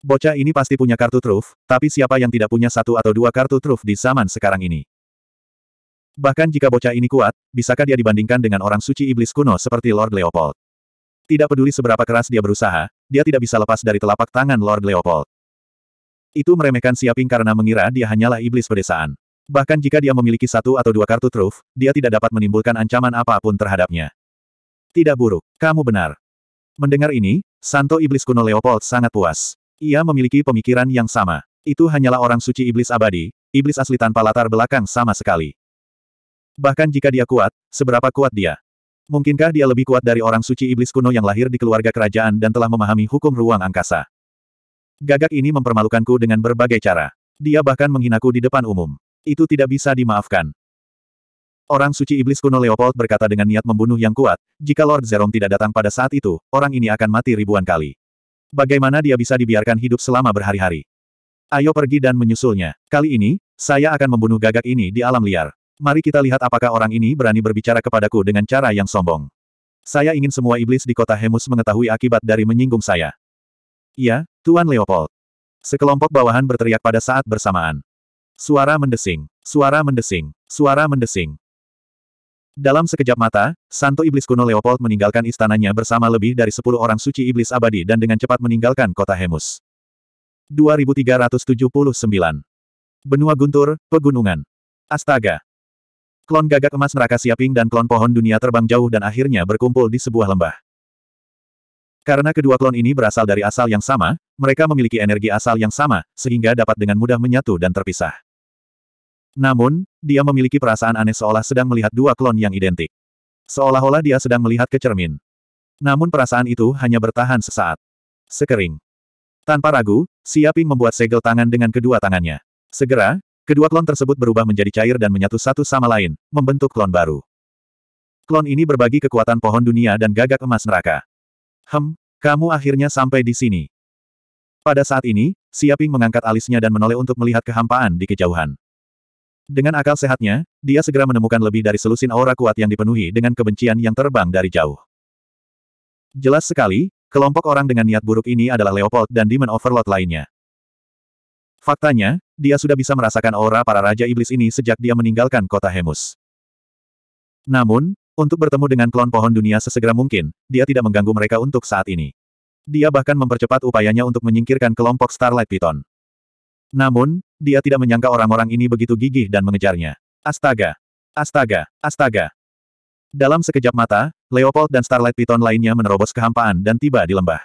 Speaker 1: Bocah ini pasti punya kartu truf, tapi siapa yang tidak punya satu atau dua kartu truf di zaman sekarang ini? Bahkan jika bocah ini kuat, bisakah dia dibandingkan dengan orang suci iblis kuno seperti Lord Leopold? Tidak peduli seberapa keras dia berusaha, dia tidak bisa lepas dari telapak tangan Lord Leopold. Itu meremehkan Siaping karena mengira dia hanyalah iblis pedesaan. Bahkan jika dia memiliki satu atau dua kartu truf, dia tidak dapat menimbulkan ancaman apapun terhadapnya. Tidak buruk, kamu benar. Mendengar ini, Santo Iblis kuno Leopold sangat puas. Ia memiliki pemikiran yang sama. Itu hanyalah orang suci iblis abadi, iblis asli tanpa latar belakang sama sekali. Bahkan jika dia kuat, seberapa kuat dia? Mungkinkah dia lebih kuat dari orang suci iblis kuno yang lahir di keluarga kerajaan dan telah memahami hukum ruang angkasa? Gagak ini mempermalukanku dengan berbagai cara. Dia bahkan menghinaku di depan umum. Itu tidak bisa dimaafkan. Orang suci iblis kuno Leopold berkata dengan niat membunuh yang kuat, jika Lord Zerong tidak datang pada saat itu, orang ini akan mati ribuan kali. Bagaimana dia bisa dibiarkan hidup selama berhari-hari? Ayo pergi dan menyusulnya. Kali ini, saya akan membunuh gagak ini di alam liar. Mari kita lihat apakah orang ini berani berbicara kepadaku dengan cara yang sombong. Saya ingin semua iblis di kota Hemus mengetahui akibat dari menyinggung saya. Iya, Tuan Leopold. Sekelompok bawahan berteriak pada saat bersamaan. Suara mendesing, suara mendesing, suara mendesing. Dalam sekejap mata, Santo Iblis kuno Leopold meninggalkan istananya bersama lebih dari sepuluh orang suci iblis abadi dan dengan cepat meninggalkan kota Hemus. 2379. Benua Guntur, Pegunungan. Astaga. Klon gagak emas neraka siaping dan klon pohon dunia terbang jauh dan akhirnya berkumpul di sebuah lembah. Karena kedua klon ini berasal dari asal yang sama, mereka memiliki energi asal yang sama, sehingga dapat dengan mudah menyatu dan terpisah. Namun, dia memiliki perasaan aneh seolah sedang melihat dua klon yang identik. Seolah-olah dia sedang melihat ke cermin. Namun perasaan itu hanya bertahan sesaat. Sekering. Tanpa ragu, Siaping membuat segel tangan dengan kedua tangannya. Segera, kedua klon tersebut berubah menjadi cair dan menyatu satu sama lain, membentuk klon baru. Klon ini berbagi kekuatan pohon dunia dan gagak emas neraka. Hem, kamu akhirnya sampai di sini. Pada saat ini, Siaping mengangkat alisnya dan menoleh untuk melihat kehampaan di kejauhan. Dengan akal sehatnya, dia segera menemukan lebih dari selusin aura kuat yang dipenuhi dengan kebencian yang terbang dari jauh. Jelas sekali, kelompok orang dengan niat buruk ini adalah Leopold dan Demon Overlord lainnya. Faktanya, dia sudah bisa merasakan aura para Raja Iblis ini sejak dia meninggalkan kota Hemus. Namun, untuk bertemu dengan klon pohon dunia sesegera mungkin, dia tidak mengganggu mereka untuk saat ini. Dia bahkan mempercepat upayanya untuk menyingkirkan kelompok Starlight Python. Namun, dia tidak menyangka orang-orang ini begitu gigih dan mengejarnya. Astaga! Astaga! Astaga! Dalam sekejap mata, Leopold dan Starlight Python lainnya menerobos kehampaan dan tiba di lembah.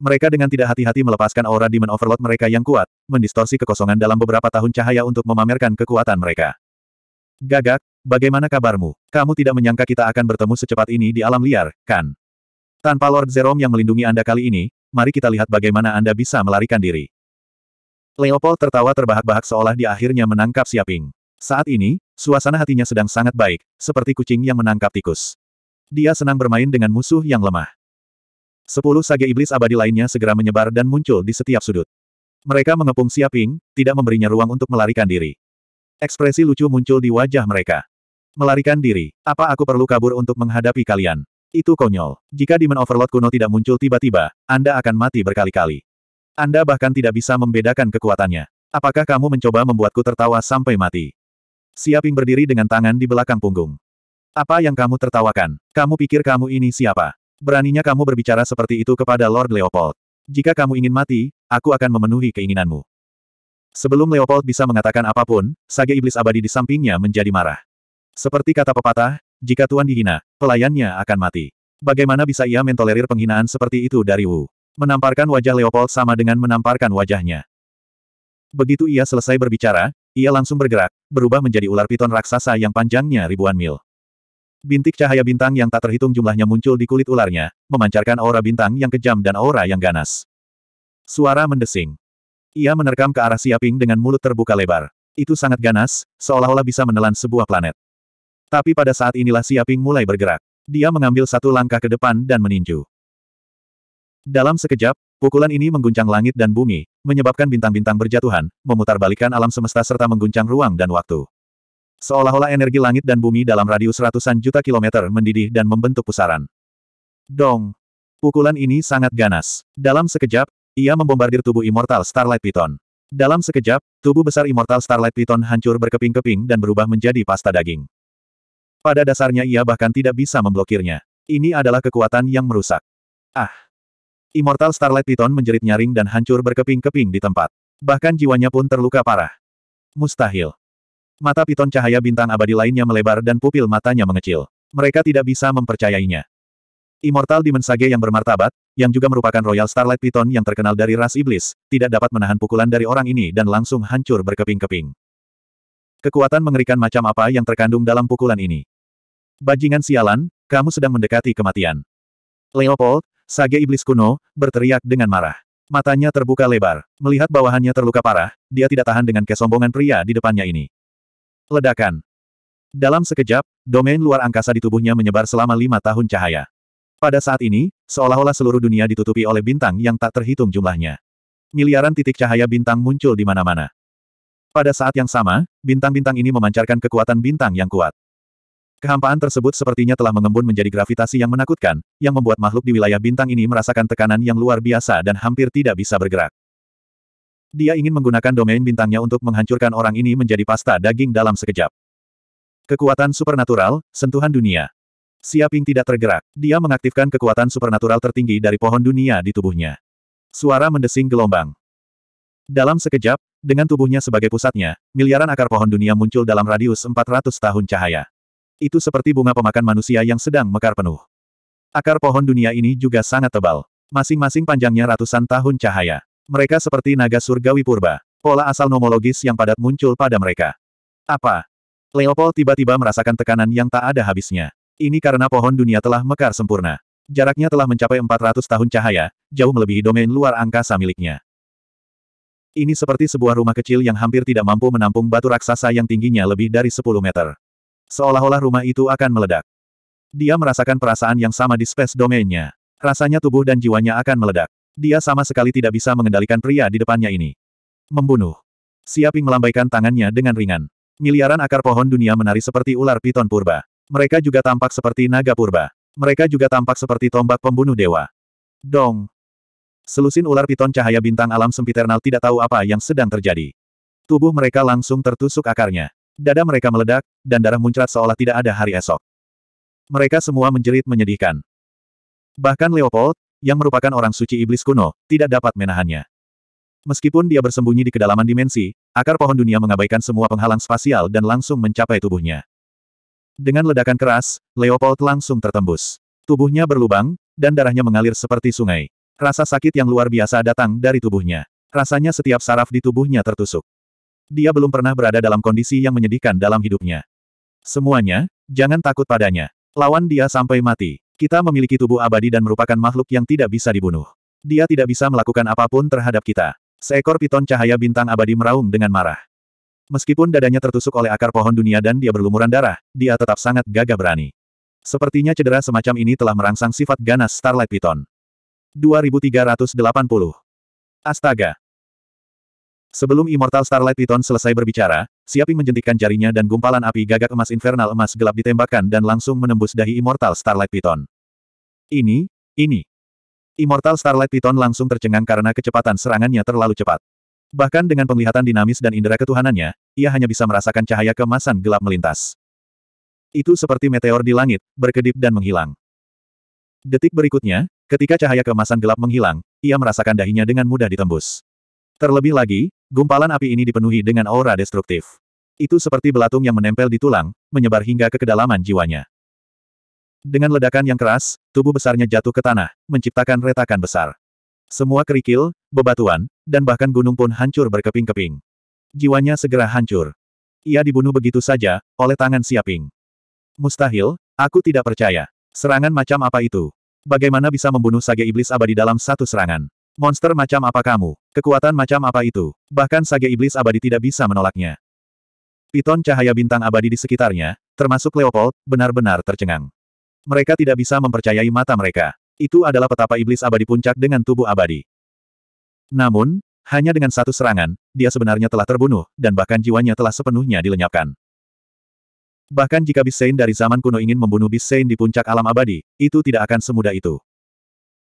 Speaker 1: Mereka dengan tidak hati-hati melepaskan aura Demon Overload mereka yang kuat, mendistorsi kekosongan dalam beberapa tahun cahaya untuk memamerkan kekuatan mereka. Gagak, bagaimana kabarmu? Kamu tidak menyangka kita akan bertemu secepat ini di alam liar, kan? Tanpa Lord Zerom yang melindungi Anda kali ini, mari kita lihat bagaimana Anda bisa melarikan diri. Leopold tertawa terbahak-bahak seolah dia akhirnya menangkap Siaping. Saat ini, suasana hatinya sedang sangat baik, seperti kucing yang menangkap tikus. Dia senang bermain dengan musuh yang lemah. Sepuluh sage iblis abadi lainnya segera menyebar dan muncul di setiap sudut. Mereka mengepung Siaping, tidak memberinya ruang untuk melarikan diri. Ekspresi lucu muncul di wajah mereka. Melarikan diri, apa aku perlu kabur untuk menghadapi kalian? Itu konyol. Jika Demon Overlord kuno tidak muncul tiba-tiba, Anda akan mati berkali-kali. Anda bahkan tidak bisa membedakan kekuatannya. Apakah kamu mencoba membuatku tertawa sampai mati? Siaping berdiri dengan tangan di belakang punggung. Apa yang kamu tertawakan? Kamu pikir kamu ini siapa? Beraninya kamu berbicara seperti itu kepada Lord Leopold. Jika kamu ingin mati, aku akan memenuhi keinginanmu. Sebelum Leopold bisa mengatakan apapun, sage iblis abadi di sampingnya menjadi marah. Seperti kata pepatah, jika tuan dihina, pelayannya akan mati. Bagaimana bisa ia mentolerir penghinaan seperti itu dari Wu? Menamparkan wajah Leopold sama dengan menamparkan wajahnya. Begitu ia selesai berbicara, ia langsung bergerak, berubah menjadi ular piton raksasa yang panjangnya ribuan mil. Bintik cahaya bintang yang tak terhitung jumlahnya muncul di kulit ularnya, memancarkan aura bintang yang kejam dan aura yang ganas. Suara mendesing. Ia menerkam ke arah Siaping dengan mulut terbuka lebar. Itu sangat ganas, seolah-olah bisa menelan sebuah planet. Tapi pada saat inilah Siaping mulai bergerak. Dia mengambil satu langkah ke depan dan meninju. Dalam sekejap, pukulan ini mengguncang langit dan bumi, menyebabkan bintang-bintang berjatuhan, memutarbalikkan alam semesta serta mengguncang ruang dan waktu. Seolah-olah energi langit dan bumi dalam radius ratusan juta kilometer mendidih dan membentuk pusaran. Dong! Pukulan ini sangat ganas. Dalam sekejap, ia membombardir tubuh Immortal Starlight Python. Dalam sekejap, tubuh besar Immortal Starlight Python hancur berkeping-keping dan berubah menjadi pasta daging. Pada dasarnya ia bahkan tidak bisa memblokirnya. Ini adalah kekuatan yang merusak. Ah! Immortal Starlight Piton menjerit nyaring dan hancur berkeping-keping di tempat. Bahkan jiwanya pun terluka parah. Mustahil. Mata piton cahaya bintang abadi lainnya melebar dan pupil matanya mengecil. Mereka tidak bisa mempercayainya. Immortal Demon Sage yang bermartabat, yang juga merupakan Royal Starlight Piton yang terkenal dari ras iblis, tidak dapat menahan pukulan dari orang ini dan langsung hancur berkeping-keping. Kekuatan mengerikan macam apa yang terkandung dalam pukulan ini. Bajingan sialan, kamu sedang mendekati kematian. Leopold, Sage Iblis kuno, berteriak dengan marah. Matanya terbuka lebar. Melihat bawahannya terluka parah, dia tidak tahan dengan kesombongan pria di depannya ini. Ledakan. Dalam sekejap, domain luar angkasa di tubuhnya menyebar selama lima tahun cahaya. Pada saat ini, seolah-olah seluruh dunia ditutupi oleh bintang yang tak terhitung jumlahnya. Miliaran titik cahaya bintang muncul di mana-mana. Pada saat yang sama, bintang-bintang ini memancarkan kekuatan bintang yang kuat. Kehampaan tersebut sepertinya telah mengembun menjadi gravitasi yang menakutkan, yang membuat makhluk di wilayah bintang ini merasakan tekanan yang luar biasa dan hampir tidak bisa bergerak. Dia ingin menggunakan domain bintangnya untuk menghancurkan orang ini menjadi pasta daging dalam sekejap. Kekuatan supernatural, sentuhan dunia. Siaping tidak tergerak. Dia mengaktifkan kekuatan supernatural tertinggi dari pohon dunia di tubuhnya. Suara mendesing gelombang. Dalam sekejap, dengan tubuhnya sebagai pusatnya, miliaran akar pohon dunia muncul dalam radius 400 tahun cahaya. Itu seperti bunga pemakan manusia yang sedang mekar penuh. Akar pohon dunia ini juga sangat tebal. Masing-masing panjangnya ratusan tahun cahaya. Mereka seperti naga surgawi purba. Pola asal nomologis yang padat muncul pada mereka. Apa? Leopold tiba-tiba merasakan tekanan yang tak ada habisnya. Ini karena pohon dunia telah mekar sempurna. Jaraknya telah mencapai 400 tahun cahaya, jauh melebihi domain luar angkasa miliknya. Ini seperti sebuah rumah kecil yang hampir tidak mampu menampung batu raksasa yang tingginya lebih dari 10 meter. Seolah-olah rumah itu akan meledak. Dia merasakan perasaan yang sama di space domainnya. Rasanya tubuh dan jiwanya akan meledak. Dia sama sekali tidak bisa mengendalikan pria di depannya ini. Membunuh. Siaping melambaikan tangannya dengan ringan. Miliaran akar pohon dunia menari seperti ular piton purba. Mereka juga tampak seperti naga purba. Mereka juga tampak seperti tombak pembunuh dewa. Dong. Selusin ular piton cahaya bintang alam sempiternal tidak tahu apa yang sedang terjadi. Tubuh mereka langsung tertusuk akarnya. Dada mereka meledak, dan darah muncrat seolah tidak ada hari esok. Mereka semua menjerit menyedihkan. Bahkan Leopold, yang merupakan orang suci iblis kuno, tidak dapat menahannya. Meskipun dia bersembunyi di kedalaman dimensi, akar pohon dunia mengabaikan semua penghalang spasial dan langsung mencapai tubuhnya. Dengan ledakan keras, Leopold langsung tertembus. Tubuhnya berlubang, dan darahnya mengalir seperti sungai. Rasa sakit yang luar biasa datang dari tubuhnya. Rasanya setiap saraf di tubuhnya tertusuk dia belum pernah berada dalam kondisi yang menyedihkan dalam hidupnya. Semuanya, jangan takut padanya. Lawan dia sampai mati. Kita memiliki tubuh abadi dan merupakan makhluk yang tidak bisa dibunuh. Dia tidak bisa melakukan apapun terhadap kita. Seekor piton cahaya bintang abadi meraung dengan marah. Meskipun dadanya tertusuk oleh akar pohon dunia dan dia berlumuran darah, dia tetap sangat gagah berani. Sepertinya cedera semacam ini telah merangsang sifat ganas Starlight Piton. 2380. Astaga, Sebelum Immortal Starlight Piton selesai berbicara, Siaping menjentikkan jarinya dan gumpalan api gagak emas infernal emas gelap ditembakkan dan langsung menembus dahi Immortal Starlight Piton. Ini, ini. Immortal Starlight Piton langsung tercengang karena kecepatan serangannya terlalu cepat. Bahkan dengan penglihatan dinamis dan indera ketuhanannya, ia hanya bisa merasakan cahaya kemasan gelap melintas. Itu seperti meteor di langit, berkedip dan menghilang. Detik berikutnya, ketika cahaya kemasan gelap menghilang, ia merasakan dahinya dengan mudah ditembus. Terlebih lagi, Gumpalan api ini dipenuhi dengan aura destruktif. Itu seperti belatung yang menempel di tulang, menyebar hingga ke kedalaman jiwanya. Dengan ledakan yang keras, tubuh besarnya jatuh ke tanah, menciptakan retakan besar. Semua kerikil, bebatuan, dan bahkan gunung pun hancur berkeping-keping. Jiwanya segera hancur. Ia dibunuh begitu saja, oleh tangan Siaping. Mustahil, aku tidak percaya. Serangan macam apa itu? Bagaimana bisa membunuh sage iblis abadi dalam satu serangan? Monster macam apa kamu? Kekuatan macam apa itu? Bahkan sage iblis abadi tidak bisa menolaknya. Piton cahaya bintang abadi di sekitarnya, termasuk Leopold, benar-benar tercengang. Mereka tidak bisa mempercayai mata mereka. Itu adalah petapa iblis abadi puncak dengan tubuh abadi. Namun, hanya dengan satu serangan, dia sebenarnya telah terbunuh, dan bahkan jiwanya telah sepenuhnya dilenyapkan. Bahkan jika Bisein dari zaman kuno ingin membunuh Bisein di puncak alam abadi, itu tidak akan semudah itu.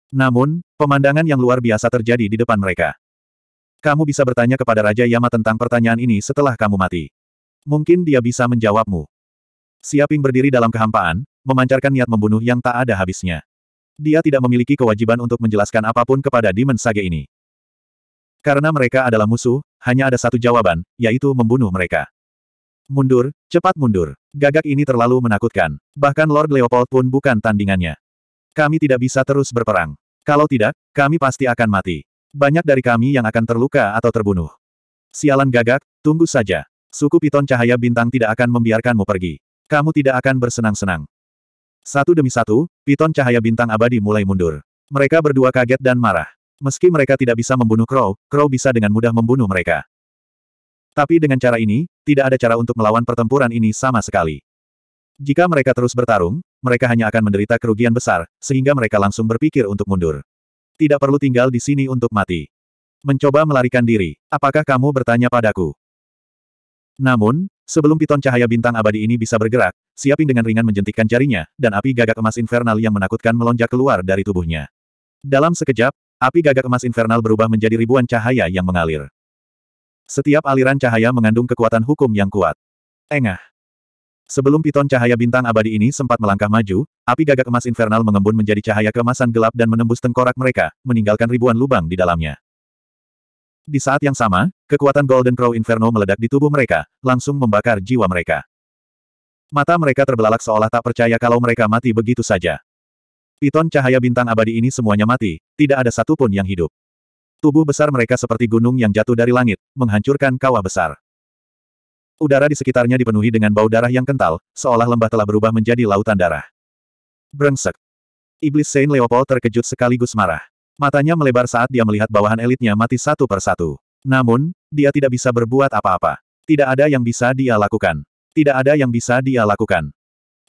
Speaker 1: Namun, pemandangan yang luar biasa terjadi di depan mereka. Kamu bisa bertanya kepada Raja Yama tentang pertanyaan ini setelah kamu mati. Mungkin dia bisa menjawabmu. Siaping berdiri dalam kehampaan, memancarkan niat membunuh yang tak ada habisnya. Dia tidak memiliki kewajiban untuk menjelaskan apapun kepada Demon Sage ini. Karena mereka adalah musuh, hanya ada satu jawaban, yaitu membunuh mereka. Mundur, cepat mundur. Gagak ini terlalu menakutkan. Bahkan Lord Leopold pun bukan tandingannya. Kami tidak bisa terus berperang. Kalau tidak, kami pasti akan mati. Banyak dari kami yang akan terluka atau terbunuh. Sialan gagak, tunggu saja. Suku Piton Cahaya Bintang tidak akan membiarkanmu pergi. Kamu tidak akan bersenang-senang. Satu demi satu, Piton Cahaya Bintang Abadi mulai mundur. Mereka berdua kaget dan marah. Meski mereka tidak bisa membunuh Crow, Crow bisa dengan mudah membunuh mereka. Tapi dengan cara ini, tidak ada cara untuk melawan pertempuran ini sama sekali. Jika mereka terus bertarung, mereka hanya akan menderita kerugian besar, sehingga mereka langsung berpikir untuk mundur. Tidak perlu tinggal di sini untuk mati. Mencoba melarikan diri, apakah kamu bertanya padaku? Namun, sebelum piton cahaya bintang abadi ini bisa bergerak, Siaping dengan ringan menjentikkan jarinya, dan api gagak emas infernal yang menakutkan melonjak keluar dari tubuhnya. Dalam sekejap, api gagak emas infernal berubah menjadi ribuan cahaya yang mengalir. Setiap aliran cahaya mengandung kekuatan hukum yang kuat. Engah. Sebelum piton cahaya bintang abadi ini sempat melangkah maju, api gagak emas infernal mengembun menjadi cahaya kemasan gelap dan menembus tengkorak mereka, meninggalkan ribuan lubang di dalamnya. Di saat yang sama, kekuatan Golden Crow Inferno meledak di tubuh mereka, langsung membakar jiwa mereka. Mata mereka terbelalak seolah tak percaya kalau mereka mati begitu saja. Piton cahaya bintang abadi ini semuanya mati, tidak ada satupun yang hidup. Tubuh besar mereka seperti gunung yang jatuh dari langit, menghancurkan kawah besar. Udara di sekitarnya dipenuhi dengan bau darah yang kental, seolah lembah telah berubah menjadi lautan darah. Brengsek. Iblis Saint Leopold terkejut sekaligus marah. Matanya melebar saat dia melihat bawahan elitnya mati satu persatu. Namun, dia tidak bisa berbuat apa-apa. Tidak ada yang bisa dia lakukan. Tidak ada yang bisa dia lakukan.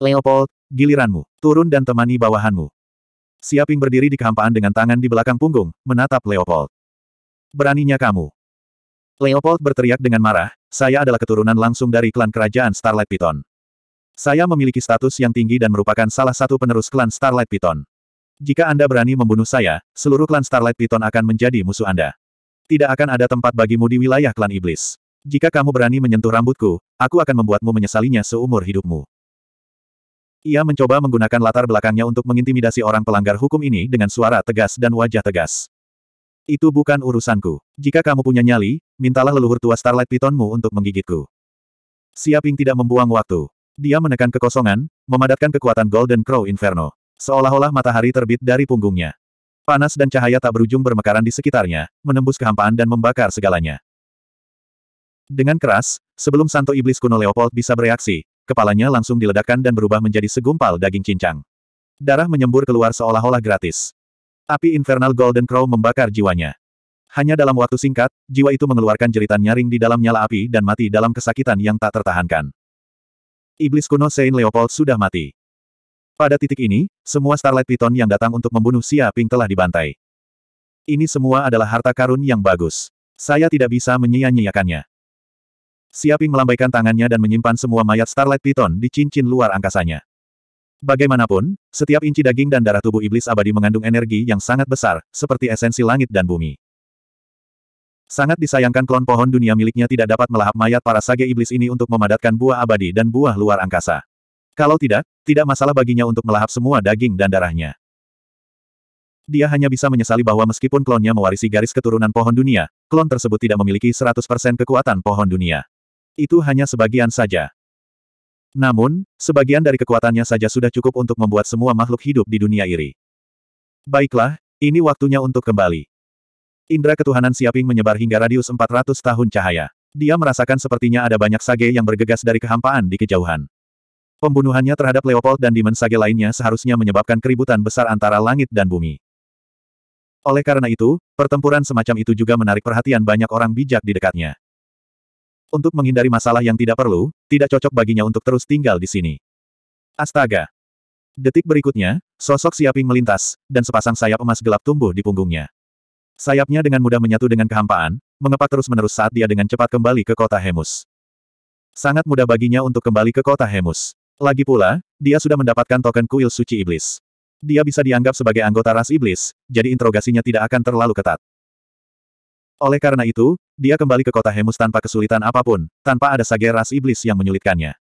Speaker 1: Leopold, giliranmu. Turun dan temani bawahanmu. Siaping berdiri di kehampaan dengan tangan di belakang punggung, menatap Leopold. Beraninya kamu. Leopold berteriak dengan marah, saya adalah keturunan langsung dari klan kerajaan Starlight Python. Saya memiliki status yang tinggi dan merupakan salah satu penerus klan Starlight Python. Jika Anda berani membunuh saya, seluruh klan Starlight Python akan menjadi musuh Anda. Tidak akan ada tempat bagimu di wilayah klan iblis. Jika kamu berani menyentuh rambutku, aku akan membuatmu menyesalinya seumur hidupmu. Ia mencoba menggunakan latar belakangnya untuk mengintimidasi orang pelanggar hukum ini dengan suara tegas dan wajah tegas. Itu bukan urusanku. Jika kamu punya nyali, mintalah leluhur tua Starlight Pitonmu untuk menggigitku. Siaping tidak membuang waktu. Dia menekan kekosongan, memadatkan kekuatan Golden Crow Inferno. Seolah-olah matahari terbit dari punggungnya. Panas dan cahaya tak berujung bermekaran di sekitarnya, menembus kehampaan dan membakar segalanya. Dengan keras, sebelum santo iblis kuno Leopold bisa bereaksi, kepalanya langsung diledakkan dan berubah menjadi segumpal daging cincang. Darah menyembur keluar seolah-olah gratis. Api infernal Golden Crow membakar jiwanya. Hanya dalam waktu singkat, jiwa itu mengeluarkan jeritan nyaring di dalam nyala api dan mati dalam kesakitan yang tak tertahankan. Iblis kuno Saint Leopold sudah mati. Pada titik ini, semua Starlight Python yang datang untuk membunuh Xia Ping telah dibantai. Ini semua adalah harta karun yang bagus. Saya tidak bisa menyia-nyiakannya. Xia Ping melambaikan tangannya dan menyimpan semua mayat Starlight Python di cincin luar angkasanya. Bagaimanapun, setiap inci daging dan darah tubuh iblis abadi mengandung energi yang sangat besar, seperti esensi langit dan bumi. Sangat disayangkan klon pohon dunia miliknya tidak dapat melahap mayat para sage iblis ini untuk memadatkan buah abadi dan buah luar angkasa. Kalau tidak, tidak masalah baginya untuk melahap semua daging dan darahnya. Dia hanya bisa menyesali bahwa meskipun klonnya mewarisi garis keturunan pohon dunia, klon tersebut tidak memiliki 100% kekuatan pohon dunia. Itu hanya sebagian saja. Namun, sebagian dari kekuatannya saja sudah cukup untuk membuat semua makhluk hidup di dunia iri. Baiklah, ini waktunya untuk kembali. Indra ketuhanan Siaping menyebar hingga radius 400 tahun cahaya. Dia merasakan sepertinya ada banyak sage yang bergegas dari kehampaan di kejauhan. Pembunuhannya terhadap Leopold dan Demon Sage lainnya seharusnya menyebabkan keributan besar antara langit dan bumi. Oleh karena itu, pertempuran semacam itu juga menarik perhatian banyak orang bijak di dekatnya. Untuk menghindari masalah yang tidak perlu, tidak cocok baginya untuk terus tinggal di sini. Astaga! Detik berikutnya, sosok Siaping melintas, dan sepasang sayap emas gelap tumbuh di punggungnya. Sayapnya dengan mudah menyatu dengan kehampaan, mengepak terus-menerus saat dia dengan cepat kembali ke kota Hemus. Sangat mudah baginya untuk kembali ke kota Hemus. Lagi pula, dia sudah mendapatkan token kuil suci iblis. Dia bisa dianggap sebagai anggota ras iblis, jadi interogasinya tidak akan terlalu ketat. Oleh karena itu, dia kembali ke kota Hemus tanpa kesulitan apapun, tanpa ada sage ras iblis yang menyulitkannya.